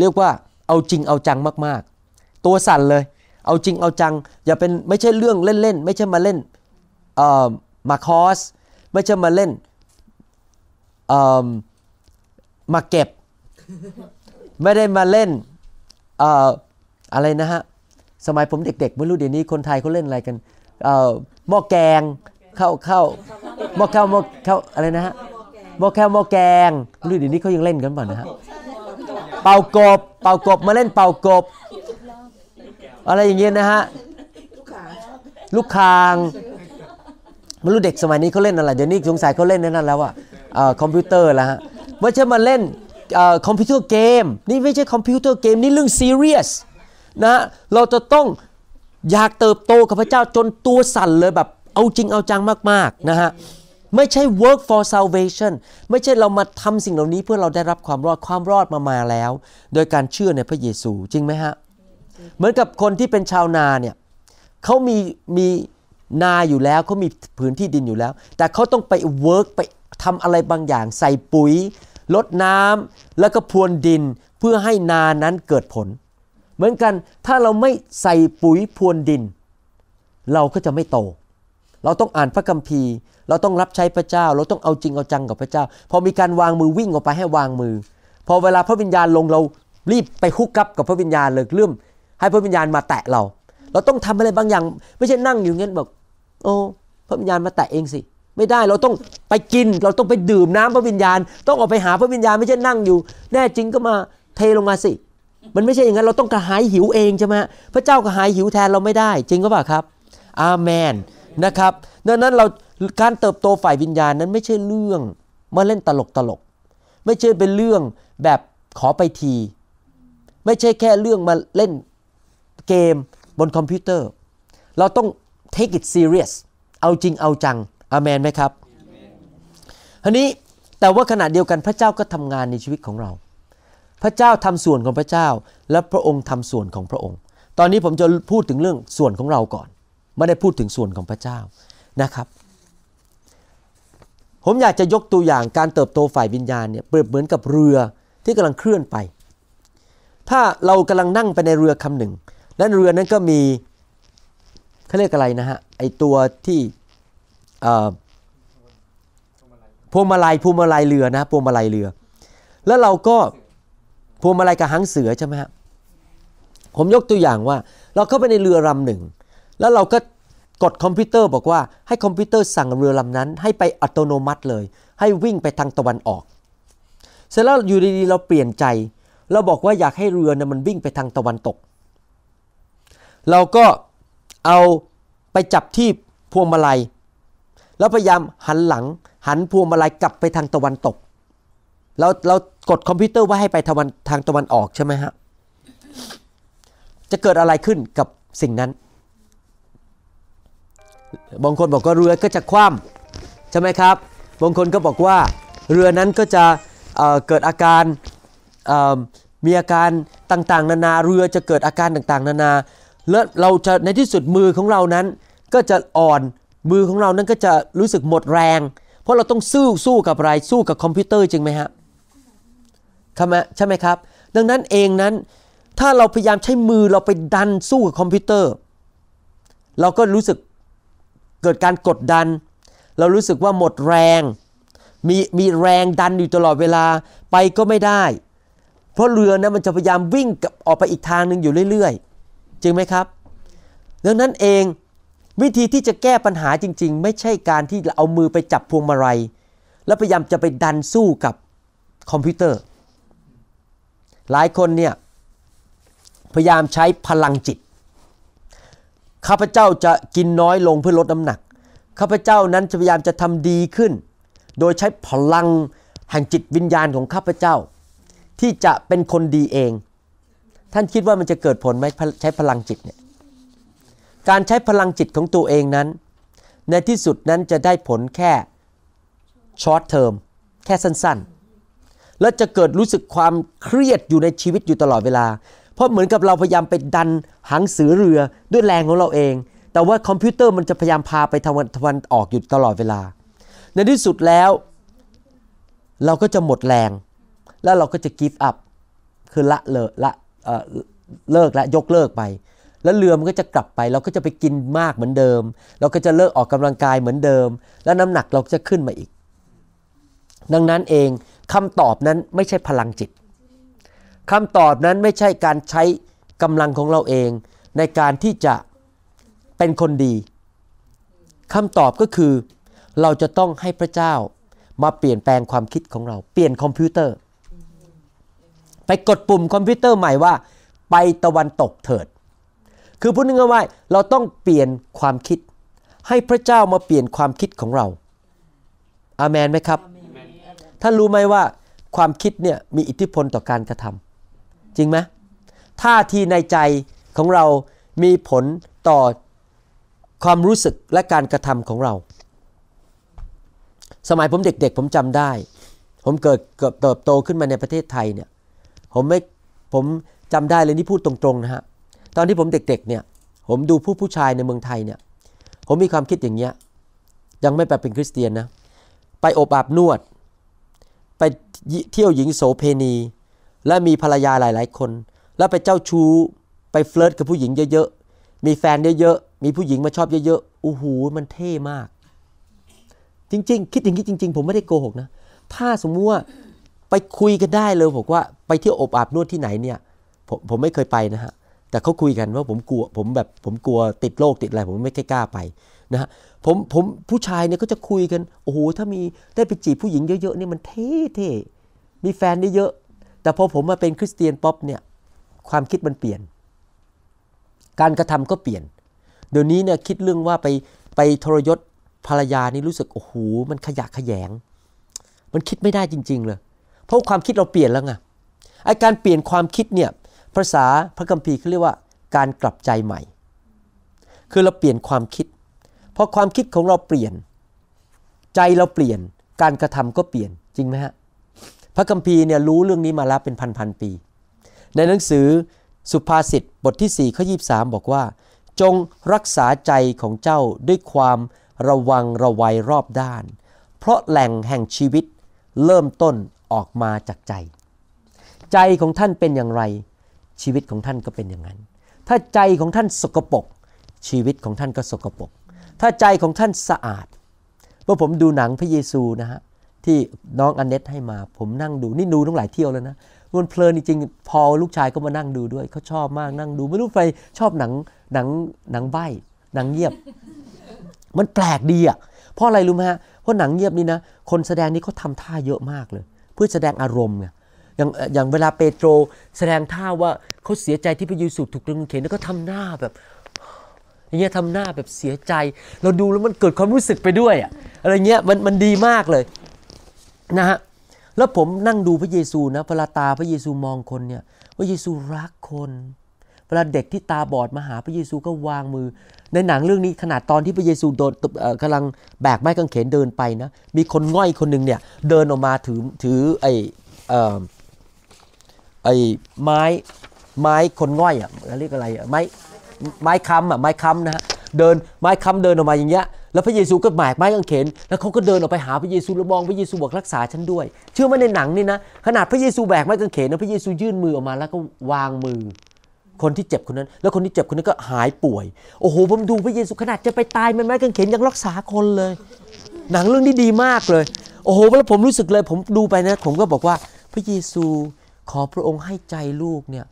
เรียกว่าเอาจริงเอาจังมาก ๆ ตัวสั่นเลย เอาจริงเอาจัง อย่าเป็นไม่ใช่เรื่องเล่นๆไม่ใช่มาเล่นมาคอสไม่ใช่มาเล่นมาเก็บ ไม่ได้มาเล่นอะไรนะฮะ สมัยผมเด็กๆไม่รู้เดี๋ยวนี้คนไทยเขาเล่นอะไรกันหม้อแกงเข้าเข้าหม้อข้าวหม้อข้าวอะไรนะฮะหม้อข้าวหม้อแกงรู้เดี๋ยวนี้เขายังเล่นกันป่ะนะฮะเป่ากบ เป่ากบมาเล่นเป่ากบ อะไรอย่างเงี้ยนะฮะ ลูกคางไม่รู้เด็กสมัยนี้เขาเล่นอะไรเดี๋ยวนี้สงสัยเขาเล่นนั่นแล้วอะคอมพิวเตอร์แล้วฮะไม่ใช่มาเล่นคอมพิวเตอร์เกมนี่ไม่ใช่คอมพิวเตอร์เกมนี่เรื่องซีเรียสนะเราจะต้องอยากเติบโตกับพระเจ้าจนตัวสั่นเลยแบบเอาจริงเอาจังมากๆนะฮะไม่ใช่ work for salvation ไม่ใช่เรามาทำสิ่งเหล่านี้เพื่อเราได้รับความรอดความรอดมามาแล้ว โดยการเชื่อในพระเยซูจริงไหมฮะ เหมือนกับคนที่เป็นชาวนาเนี่ยเขามีมีนาอยู่แล้วเขามีผืนที่ดินอยู่แล้ว แต่เขาต้องไป เวิร์กไปทำอะไรบางอย่าง ใส่ปุ๋ยลดน้ำแล้วก็พรวนดินเพื่อให้นานั้นเกิดผล เหมือนกันถ้าเราไม่ใส่ปุ๋ยพรวนดิน เราก็จะไม่โต เราต้องอ่านพระคัมภีร์เราต้องรับใช้พระเจ้า เราต้องเอาจริง เอาจังกับพระเจ้า พอมีการวางมือวิ่งออกไปให้วางมือ พอเวลาพระวิญญาณลงเรารีบไปฮุกกับกับพระวิญญาณเลยเริ่มให้พระวิญญาณมาแตะเรา เราต้องทำอะไรบางอย่าง ไม่ใช่นั่งอยู่เงี้ยบอกโอ้พระวิญญาณมาแตะเองสิ ไม่ได้เราต้องไปกิน เราต้องไปดื่มน้ำพระวิญญาณ ต้องออกไปหาพระวิญญาณไม่ใช่นั่งอยู่ แน่จริงก็มาเทลงมาสิ มันไม่ใช่อย่างนั้นเราต้องกระหายหิวเอง ใช่ไหมพระเจ้ากระหายหิวแทนเราไม่ได้ จริงก็ป่ะครับอาเมนนะครับดังนั้นเราการเติบโตฝ่ายวิญญาณนั้นไม่ใช่เรื่องมาเล่นตลกตลก ไม่ใช่เป็นเรื่องแบบขอไปที ไม่ใช่แค่เรื่องมาเล่นเกม บนคอมพิวเตอร์ เราต้อง take it serious เอาจริง เอาจังอามนไหมครับทีนี้ แต่ว่าขณะเดียวกันพระเจ้าก็ทำงานในชีวิตของเรา พระเจ้าทำส่วนของพระเจ้าและพระองค์ทำส่วนของพระองค์ ตอนนี้ผมจะพูดถึงเรื่องส่วนของเราก่อน ไม่ได้พูดถึงส่วนของพระเจ้านะครับ ผมอยากจะยกตัวอย่างการเติบโตฝ่ายวิญญาณเนี่ย เปรียบเหมือนกับเรือที่กำลังเคลื่อนไป ถ้าเรากำลังนั่งไปในเรือคำหนึ่ง และเรือนั้นก็มีเขาเรียกอะไรนะฮะ ไอตัวที่พวงมาลัยพวงมาลัยเรือนะพวงมาลัยเรือ แล้วเราก็พวงมาลัยกับหางเสือใช่ไหมฮะผมยกตัวอย่างว่าเราเข้าไปในเรือลำหนึ่ง แล้วเราก็กดคอมพิวเตอร์บอกว่าให้คอมพิวเตอร์สั่งเรือลำนั้นให้ไปอัตโนมัติเลย ให้วิ่งไปทางตะวันออกเสร็จแล้วอยู่ดีๆ เราเปลี่ยนใจเราบอกว่าอยากให้เรือนะมันวิ่งไปทางตะวันตก เราก็เอาไปจับที่พวงมาลัยแล้วพยายามหันหลังหันพวงมาลัยกลับไปทางตะวันตก เราเรากดคอมพิวเตอร์ไว้ให้ไปทางทางตะวันออกใช่ไหมฮะจะเกิดอะไรขึ้นกับสิ่งนั้นบางคนบอกว่าเรือก็จะคว่ำใช่ไหมครับบางคนก็บอกว่าเรือนั้นก็จะเเกิดอาการมีอาการต่างๆนานาเรือจะเกิดอาการต่างๆนานาและเราจะในที่สุดมือของเรานั้น ก็จะอ่อนมือของเรานั้นก็จะรู้สึกหมดแรง เพราะเราต้องสู้สู้กับอะไรสู้กับคอมพิวเตอร์จริงไหมฮะใช่ไหมครับดังนั้นเองนั้น ถ้าเราพยายามใช้มือเราไปดันสู้กับคอมพิวเตอร์ เราก็รู้สึกเกิดการกดดัน เรารู้สึกว่าหมดแรง มีมีแรงดันอยู่ตลอดเวลาไปก็ไม่ได้ เพราะเรือนะมันจะพยายามวิ่งกับออกไปอีกทางหนึ่งอยู่เรื่อยๆจริงไหมครับดังนั้นเองวิธีที่จะแก้ปัญหาจริง ๆ ไม่ใช่การที่เอามือไปจับพวงมาลัยแล้วพยายามจะไปดันสู้กับคอมพิวเตอร์ หลายคนเนี่ย พยายามใช้พลังจิตข้าพเจ้าจะกินน้อยลงเพื่อลดน้ำหนัก ข้าพเจ้านั้นพยายามจะทำดีขึ้น โดยใช้พลังแห่งจิตวิญญาณของข้าพเจ้า ที่จะเป็นคนดีเองท่านคิดว่ามันจะเกิดผลไหมใช้พลังจิตเนี่ย การใช้พลังจิตของตัวเองนั้น ในที่สุดนั้นจะได้ผลแค่ช็อตเทอมแค่สั้นๆ แล้วจะเกิดรู้สึกความเครียดอยู่ในชีวิตอยู่ตลอดเวลา เพราะเหมือนกับเราพยายามไปดันหางสือเรือด้วยแรงของเราเอง แต่ว่าคอมพิวเตอร์มันจะพยายามพาไปทวันทวันออกอยู่ตลอดเวลา ในที่สุดแล้ว เราก็จะหมดแรง แล้วเราก็จะกิฟต์อัพคือละเลอะละเลิกและยกเลิกไป แล้วเรือมันก็จะกลับไป เราก็จะไปกินมากเหมือนเดิม เราก็จะเลิกออกกำลังกายเหมือนเดิม แล้วน้ำหนักเราก็จะขึ้นมาอีก ดังนั้นเอง คำตอบนั้นไม่ใช่พลังจิต คำตอบนั้นไม่ใช่การใช้กำลังของเราเองในการที่จะเป็นคนดี คำตอบก็คือเราจะต้องให้พระเจ้ามาเปลี่ยนแปลงความคิดของเราเปลี่ยนคอมพิวเตอร์ไปกดปุ่มคอมพิวเตอร์ใหม่ว่า ไปตะวันตกเถิด คือพูดง่ายๆว่าเราต้องเปลี่ยนความคิดให้พระเจ้ามาเปลี่ยนความคิดของเราอาเมนไหมครับท่านรู้ไหมว่าความคิดเนี่ยมีอิทธิพลต่อการกระทำ จริงไหมท่าทีในใจของเรามีผลต่อความรู้สึกและการกระทำของเรา สมัยผมเด็กๆ ผมจำได้ ผมเกิดเติบโตขึ้นมาในประเทศไทยเนี่ยผมไม่ผมจำได้เลยนี่พูดตรงๆนะฮะ ตอนที่ผมเด็กๆเนี่ย ผมดูผู้ผู้ชายในเมืองไทยเนี่ย ผมมีความคิดอย่างเงี้ย ยังไม่ไปเป็นคริสเตียนนะ ไปอบอาบนวด ไปเที่ยวหญิงโสเพณี และมีภรรยาหลายๆคน แล้วไปเจ้าชู้ ไปเฟลิร์ตกับผู้หญิงเยอะๆ มีแฟนเยอะๆ มีผู้หญิงมาชอบเยอะๆอู้หูมันเท่มาก จริงๆ คิดอย่างนี้จริง ๆ ผมไม่ได้โกหกนะ ถ้าสมมติว่าไปคุยกันได้เลยบอกว่าไปเที่ยวอบอาบนวดที่ไหนเนี่ยผมผมไม่เคยไปนะฮะแต่เขาคุยกันว่าผมกลัวผมแบบผมกลัวติดโรคติดอะไร ผมไม่กล้าไปนะฮะผมผมผู้ชายเนี่ยก็จะคุยกัน โอ้โหถ้ามีได้ไปจีบผู้หญิงเยอะๆนี่มันเท่เท่มีแฟนได้เยอะแต่พอผมมาเป็นคริสเตียนป๊อปเนี่ยความคิดมันเปลี่ยน การกระทำก็เปลี่ยน เดี๋ยวนี้เนี่ยคิดเรื่องว่าไปไปทรยศภรรยานี่รู้สึกโอ้โหมันขยะขยง มันคิดไม่ได้จริง ๆเลยเพราะความคิดเราเปลี่ยนแล้วไงไอการเปลี่ยนความคิดเนี่ยภาษาพระคัมภีร์เขาเรียกว่า การกลับใจใหม่ คือเราเปลี่ยนความคิด พอความคิดของเราเปลี่ยน ใจเราเปลี่ยน การกระทำก็เปลี่ยน จริงไหมฮะ พระคัมภีร์เนี่ยรู้เรื่องนี้มาแล้วเป็นพันพันปี ในหนังสือสุภาษิตบทที่4ี่ข้อยีบอกว่า จงรักษาใจของเจ้าด้วยความระวังระวัยรอบด้าน เพราะแหล่งแห่งชีวิตเริ่มต้นออกมาจากใจ ใจของท่านเป็นอย่างไร ชีวิตของท่านก็เป็นอย่างนั้น ถ้าใจของท่านสกปรกชีวิตของท่านก็สกปรกถ้าใจของท่านสะอาดเมื่อผมดูหนังพระเยซูนะฮะที่น้องอนเนตให้มา ผมนั่งดู นี่ดูตั้งหลายเที่ยวแล้วนะมันเพลินจริงๆพอลูกชายก็มานั่งดูด้วย เขาชอบมากนั่งดูไม่รู้ไปชอบหนังหนังหนังใบหนังเงียบ มันแปลกดีอ่ะเพราะอะไรรู้ไหมฮะเพราะหนังเงียบนี่นะ คนแสดงนี่เขาทาท่าเยอะมากเลยพื่อแสดงอารมณ์ไงอย่างอย่างเวลาเปโตรแสดงท่าว่าเขาเสียใจที่พระเยซูถูกตรึงเข็นแล้วก็ทำหน้าแบบอย่างเงี้ยทำหน้าแบบเสียใจเราดูแล้วมันเกิดความรู้สึกไปด้วยอะอะไรเงี้ยมันมันดีมากเลยนะฮะแล้วผมนั่งดูพระเยซูนะพระตาพระเยซูมองคนเนี่ยว่าเยซูรักคนเวลาเด็กที่ตาบอดมาหาพระเยซูก็วางมือ ในหนังเรื่องนี้ขนาดตอนที่พระเยซูโดนกำลังแบกไม้กางเขนเดินไปนะมีคนง่อยคนหนึ่งเนี่ยเดินออกมาถือถือไอ้ไอ้ไม้ไม้คนง่อยอ่ะเรียกอะไรไม้ไม้ค้ำอ่ะไม้ค้ำนะฮะเดินไม้ค้ำเดินออกมาอย่างเงี้ยแล้วพระเยซูก็แบกไม้กางเขนแล้วเขาก็เดินออกไปหาพระเยซูแล้วมองพระเยซูบอกรักษาฉันด้วยเชื่อไหมในหนังนี่นะขนาดพระเยซูแบกไม้กางเขนนะพระเยซูยื่นมือออกมาแล้วก็วางมือคนที่เจ็บคนนั้นแล้วคนที่เจ็บคนนั้นก็หายป่วย โอ้โหผมดูพระเยซูขนาดจะไปตายม่นไม้กางเขนยังรักษาคนเลย หนังเรื่องนี้ดีมากเลยโอ้โหแล้วผมรู้สึกเลยผมดูไปนะ ผมก็บอกว่าพระเยซูขอพระองค์ให้ใจลูกเนี่ย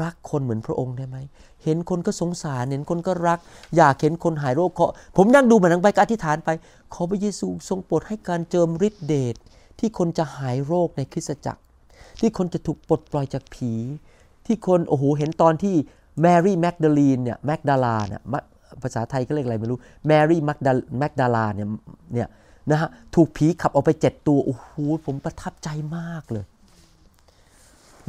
รักคนเหมือนพระองค์ได้ไหมเห็นคนก็สงสาร เห็นคนก็รัก อยากเห็นคนหายโรคเคาะผมนั่งดูมันนังไปก็อธิษฐานไป ขอพระเยซูทรงโปรดให้การเจิมฤทธิเดชที่คนจะหายโรคในคริสตจักร ที่คนจะถูกปลดปล่อยจากผีที่คนโอ้โหเห็นตอนที่แมรี่แมกดาลีนเนี่ยแมกดาลาเนี่ยภาษาไทยก็เรียกอะไรไม่รู้แมรี่แมกดาแมกดาลาเนี่ยเนี่ยนะฮะถูกผีขับออกไปเจ็ดตัวโอ้โหผมประทับใจมากเลย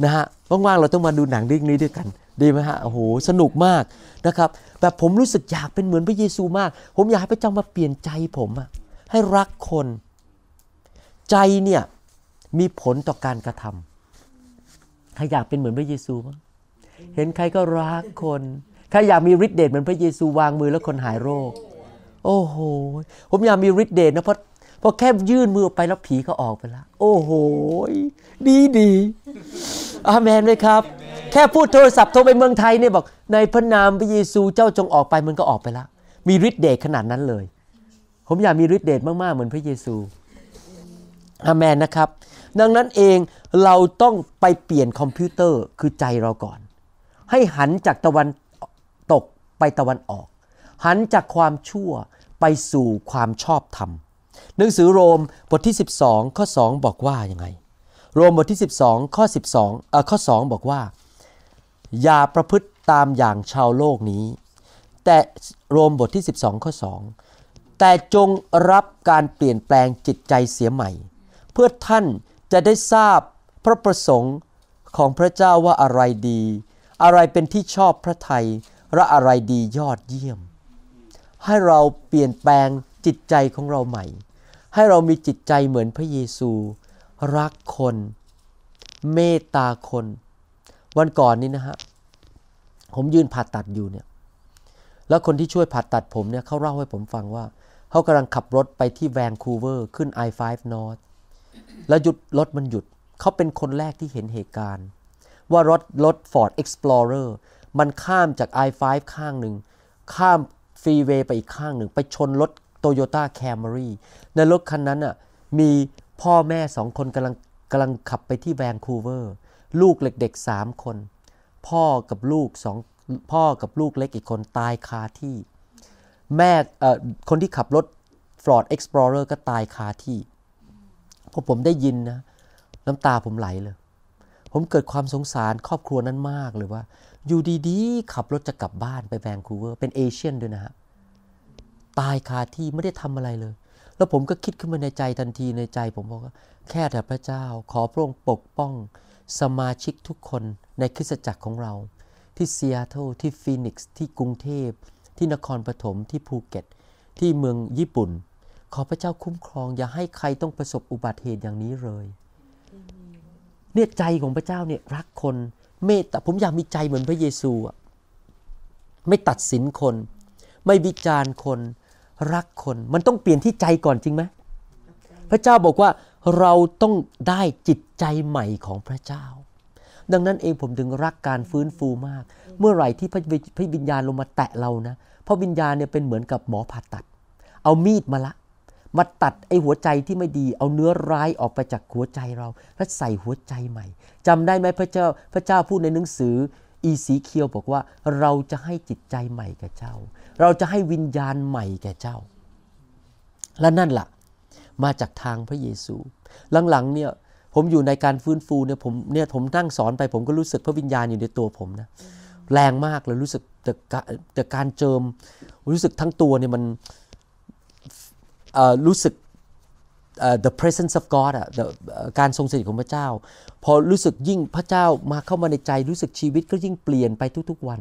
นะฮะว่างๆเราต้องมาดูหนังเรื่องนี้ด้วยกัน ดีไหมฮะโอ้โหสนุกมากนะครับแบบผมรู้สึกอยากเป็นเหมือนพระเยซูมาก ผมอยากให้พระเจ้ามาเปลี่ยนใจผมอะให้รักคน ใจเนี่ยมีผลต่อการกระทำครอยากเป็นเหมือนพระเยซูบ้างเห็นใครก็รักคนใครอยากมีฤทธิเดชเหมือนพระเยซูวางมือแล้วคนหายโรค โอ้โห ผมอยากมีฤทธิเดชนะ เพราะเพราะแค่ยื่นมือไปแล้วผีก็ออกไปแล้วโอ้โห ดีดี อาเมนไหมครับ แค่พูดโทรศัพท์โทรไปเมืองไทยเนี่ยบอกในพระนามพระเยซูเจ้าจงออกไปมันก็ออกไปแล้วมีฤทธิเดชขนาดนั้นเลย ผมอยากมีฤทธิเดชมากๆเหมือนพระเยซู อาเมนนะครับดังนั้นเองเราต้องไปเปลี่ยนคอมพิวเตอร์คือใจเราก่อน ให้หันจากตะวันตกไปตะวันออก หันจากความชั่วไปสู่ความชอบธรรม หนังสือโรมบทที่12ข้อ2 บอกว่ายังไง โรมบทที่12ข้อ12เอ่อข้อ2บอกว่าอย่าประพฤติตามอย่างชาวโลกนี้ แต่โรมบทที่12ข้อ2แต่จงรับการเปลี่ยนแปลงจิตใจเสียใหม่ เพื่อท่านจะได้ทราบพระประสงค์ของพระเจ้าว่าอะไรดี อะไรเป็นที่ชอบพระไทยและอะไรดียอดเยี่ยม ให้เราเปลี่ยนแปลงจิตใจของเราใหม่ ให้เรามีจิตใจเหมือนพระเยซู รักคน เมตตาคน วันก่อนนี้นะฮะ ผมยืนผ่าตัดอยู่เนี่ยแล้วคนที่ช่วยผ่าตัดผมเนี่ย เขาเล่าให้ผมฟังว่า เขากำลังขับรถไปที่แวนคูเวอร์ ขึ้น I5 North แล้วหยุด รถมันหยุดเขาเป็นคนแรกที่เห็นเหตุการณ์ ว่ารถ รถ Ford Explorer มันข้ามจาก i5 ข้างหนึ่งข้ามฟรีเวย์ไปอีกข้างหนึ่งไปชนรถ Toyota Camry ในรถคันนั้นน่ะมีพ่อแม่สองคนกำลังกำลังขับไปที่แวนคูเวอร์ลูกเด็กๆสามคน พ่อกับลูกสองพ่อกับลูกเล็กอีกคนตายคาที่แม่คนที่ขับรถ Ford Explorer ก็ตายคาที่พอผมได้ยินนะน้ำตาผมไหลเลย ผมเกิดความสงสารครอบครัวนั้นมากเลยว่าอยู่ดีๆขับรถจะกลับบ้านไปแวนคูเวอร์เป็นเอเชียนด้วยนะฮะ ตายคาที่ไม่ได้ทำอะไรเลย แล้วผมก็คิดขึ้นมาในใจทันทีในใจผมบอกว่าแค่แต่พระเจ้าขอพระองค์ปกป้องสมาชิกทุกคนในคริสตจักรของเรา ที่เซียโตรทลที่ฟีนิกซ์ที่กรุงเทพ ที่นครปฐมที่ภูเก็ต ที่เมืองญี่ปุ่นขอพระเจ้าคุ้มครองอย่าให้ใครต้องประสบอุบัติเหตุอย่างนี้เลย เนี่ยใจของพระเจ้าเนี่ยรักคนเมตตาผมอยากมีใจเหมือนพระเยซูอะไม่ตัดสินคน ไม่วิจารณ์คน รักคนมันต้องเปลี่ยนที่ใจก่อนจริงไหมพระเจ้าบอกว่าเราต้องได้จิตใจใหม่ของพระเจ้า ดังนั้นเองผมถึงรักการฟื้นฟูมาก เมื่อไหร่ที่พระพระวิญญาณลงมาแตะเรานะพระวิญญาณเนี่ยเป็นเหมือนกับหมอผ่าตัด เอามีดมาละมาตัดไอ้หัวใจที่ไม่ดี เอาเนื้อร้ายออกไปจากหัวใจเรา แล้วใส่หัวใจใหม่ จำได้ไหมพระเจ้าพระเจ้าพูดในหนังสือ อีสีเคียวบอกว่าเราจะให้จิตใจใหม่แก่เจ้า เราจะให้วิญญาณใหม่แก่เจ้า และนั่นละ่ะ มาจากทางพระเยซู หลังๆเนี่ย ผมอยู่ในการฟื้นฟูเนี่ยผมเนี่ยผมนั่งสอนไปผมก็รู้สึกพระวิญญาณอยู่ในตัวผมนะแรงมากเลยรู้สึกแต่การเจิม รู้สึกทั้งตัวเนี่ยมันรู้สึก the presence of God อ่ะการทรงสถิตของพระเจ้าพอรู้สึกยิ่งพระเจ้ามาเข้ามาในใจรู้สึกชีวิตก็ยิ่งเปลี่ยนไปทุกๆวัน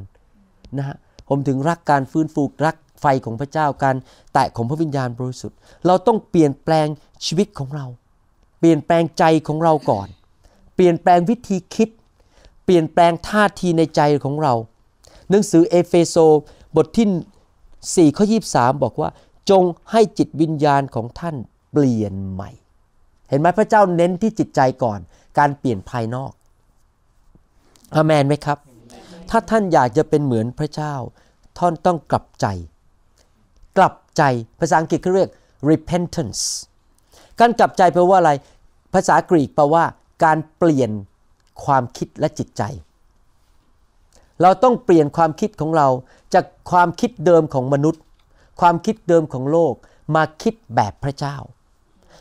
นะฮะ ผมถึงรักการฟื้นฟูรักไฟของพระเจ้าการแตะของพระวิญญาณบริสุทธิ์เราต้องเปลี่ยนแปลงชีวิตของเรา เปลี่ยนแปลงใจของเราก่อน เปลี่ยนแปลงวิธีคิด เปลี่ยนแปลงท่าทีในใจของเราหนังสือเอเฟโซบทที่4ข้อ23 บอกว่าจงให้จิตวิญญาณของท่านเปลี่ยนใหม่ เห็นไหมพระเจ้าเน้นที่จิตใจก่อน การเปลี่ยนภายนอกอามนไหมครับ ถ้าท่านอยากจะเป็นเหมือนพระเจ้า ท่านต้องกลับใจ กลับใจภาษาอังกฤษเขาเรียก repentance การกลับใจแปลว่าอะไร ภาษากรีกแปลว่าการเปลี่ยนความคิดและจิตใจ เราต้องเปลี่ยนความคิดของเราจากความคิดเดิมของมนุษย์ความคิดเดิมของโลกมาคิดแบบพระเจ้า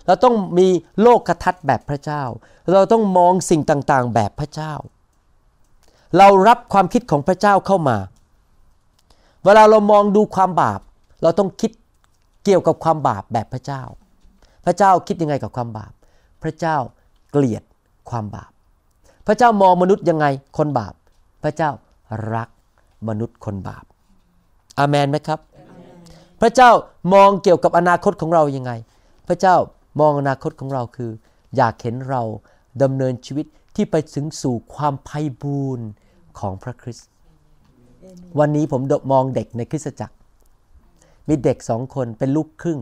เราต้องมีโลกกระทัดแบบพระเจ้า เราต้องมองสิ่งต่างๆแบบพระเจ้า เรารับความคิดของพระเจ้าเข้ามา เวลาเรามองดูความบาป เราต้องคิดเกี่ยวกับความบาปแบบพระเจ้า พระเจ้าคิดยังไงกับความบาป พระเจ้าเกลียดความบาป พระเจ้ามองมนุษย์ยังไงคนบาป พระเจ้ารักมนุษย์คนบาปอามนไหมครับพระเจ้ามองเกี่ยวกับอนาคตของเรายังไง พระเจ้ามองอนาคตของเราคือ อยากเห็นเราดำเนินชีวิตที่ไปถึงสู่ความไพ่บูรณ์ของพระคริสต์ วันนี้ผมมองเด็กในคริสตจักร มีเด็กสองคนเป็นลูกครึ่ง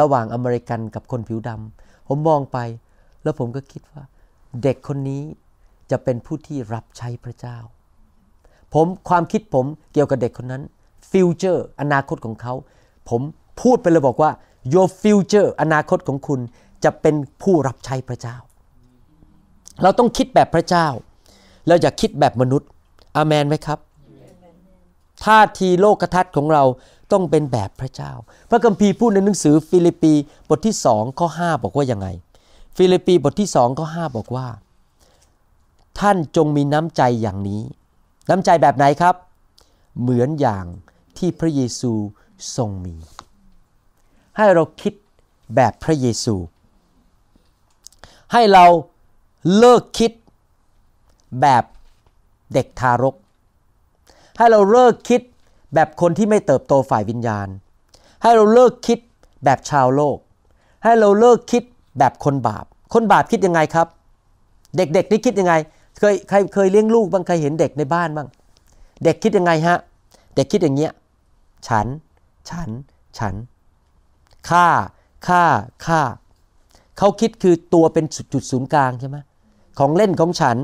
ระหว่างอเมริกันกับคนผิวดำผมมองไปแล้วผมก็คิดว่า เด็กคนนี้จะเป็นผู้ที่รับใช้พระเจ้า ผมความคิดผมเกี่ยวกับเด็กคนนั้นฟิวเจอร์ อนาคตของเขาผมพูดไปเลยบอกว่า your future อนาคตของคุณจะเป็นผู้รับใช้พระเจ้า เราต้องคิดแบบพระเจ้า เราอย่าคิดแบบมนุษย์อามนไหมครับท่าทีโลกทัศน์ของเราต้องเป็นแบบพระเจ้า พระคัมภีร์พูดในหนังสือฟิลิปปีบทที่สองข้อ 5 บอกว่ายังไง ฟิลิปปี บทที่สองข้อ 5 บอกว่า ท่านจงมีน้ำใจอย่างนี้ น้ำใจแบบไหนครับ เหมือนอย่างที่พระเยซูทรงมี ให้เราคิดแบบพระเยซู ให้เราเลิกคิดแบบเด็กทารก ให้เราเลิกคิดแบบคนที่ไม่เติบโตฝ่ายวิญญาณ ให้เราเลิกคิดแบบชาวโลก ให้เราเลิกคิดแบบคนบาป คนบาปคิดยังไงครับ เด็กๆนี่คิดยังไงเคยใครเคยเลี้ยงลูกบ้างเคยเห็นเด็กในบ้านบ้างเด็กคิดยังไงฮะเด็กคิดอย่างเงี้ยฉันฉัน ฉันค่า ค่าค่า เขาคิดคือตัวเป็นจุดศูนย์กลางใช่ไหมของเล่นของฉัน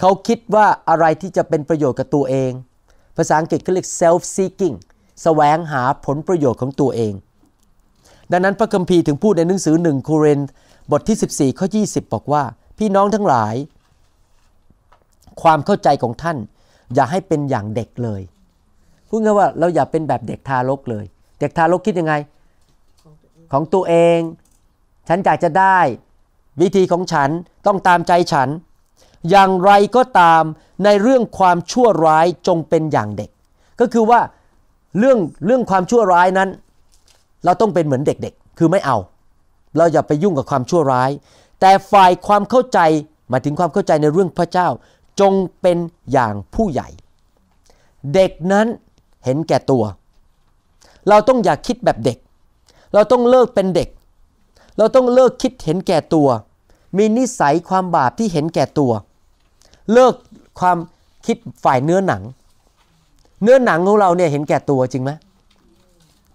เขาคิดว่าอะไรที่จะเป็นประโยชน์กับตัวเอง ภาษาอังกฤษเขาเรียก self seeking แสวงหาผลประโยชน์ของตัวเอง ดังนั้นพระคัมภีร์ถึงพูดในหนังสือหนึ่งโครินบทที่ 14ข้อ20 บอกว่า พี่น้องทั้งหลาย ความเข้าใจของท่าน อย่าให้เป็นอย่างเด็กเลยพูดง่ายว่าเราอย่าเป็นแบบเด็กทารกเลย เด็กทารกคิดยังไง ของตัวเอง ฉันอยากจะได้วิธีของฉันต้องตามใจฉัน อย่างไรก็ตามในเรื่องความชั่วร้ายจงเป็นอย่างเด็ก ก็คือว่าเรื่องเรื่องความชั่วร้ายนั้น เราต้องเป็นเหมือนเด็กๆ คือไม่เอา เราอย่าไปยุ่งกับความชั่วร้าย แต่ฝ่ายความเข้าใจมาถึงความเข้าใจในเรื่องพระเจ้าจงเป็นอย่างผู้ใหญ่ เด็กนั้นเห็นแก่ตัว เราต้องอย่าคิดแบบเด็ก เราต้องเลิกเป็นเด็ก เราต้องเลิกคิดเห็นแก่ตัว มีนิสัยความบาปที่เห็นแก่ตัว เลิกความคิดฝ่ายเนื้อหนัง เนื้อหนังของเราเนี่ยเห็นแก่ตัวจริงไหม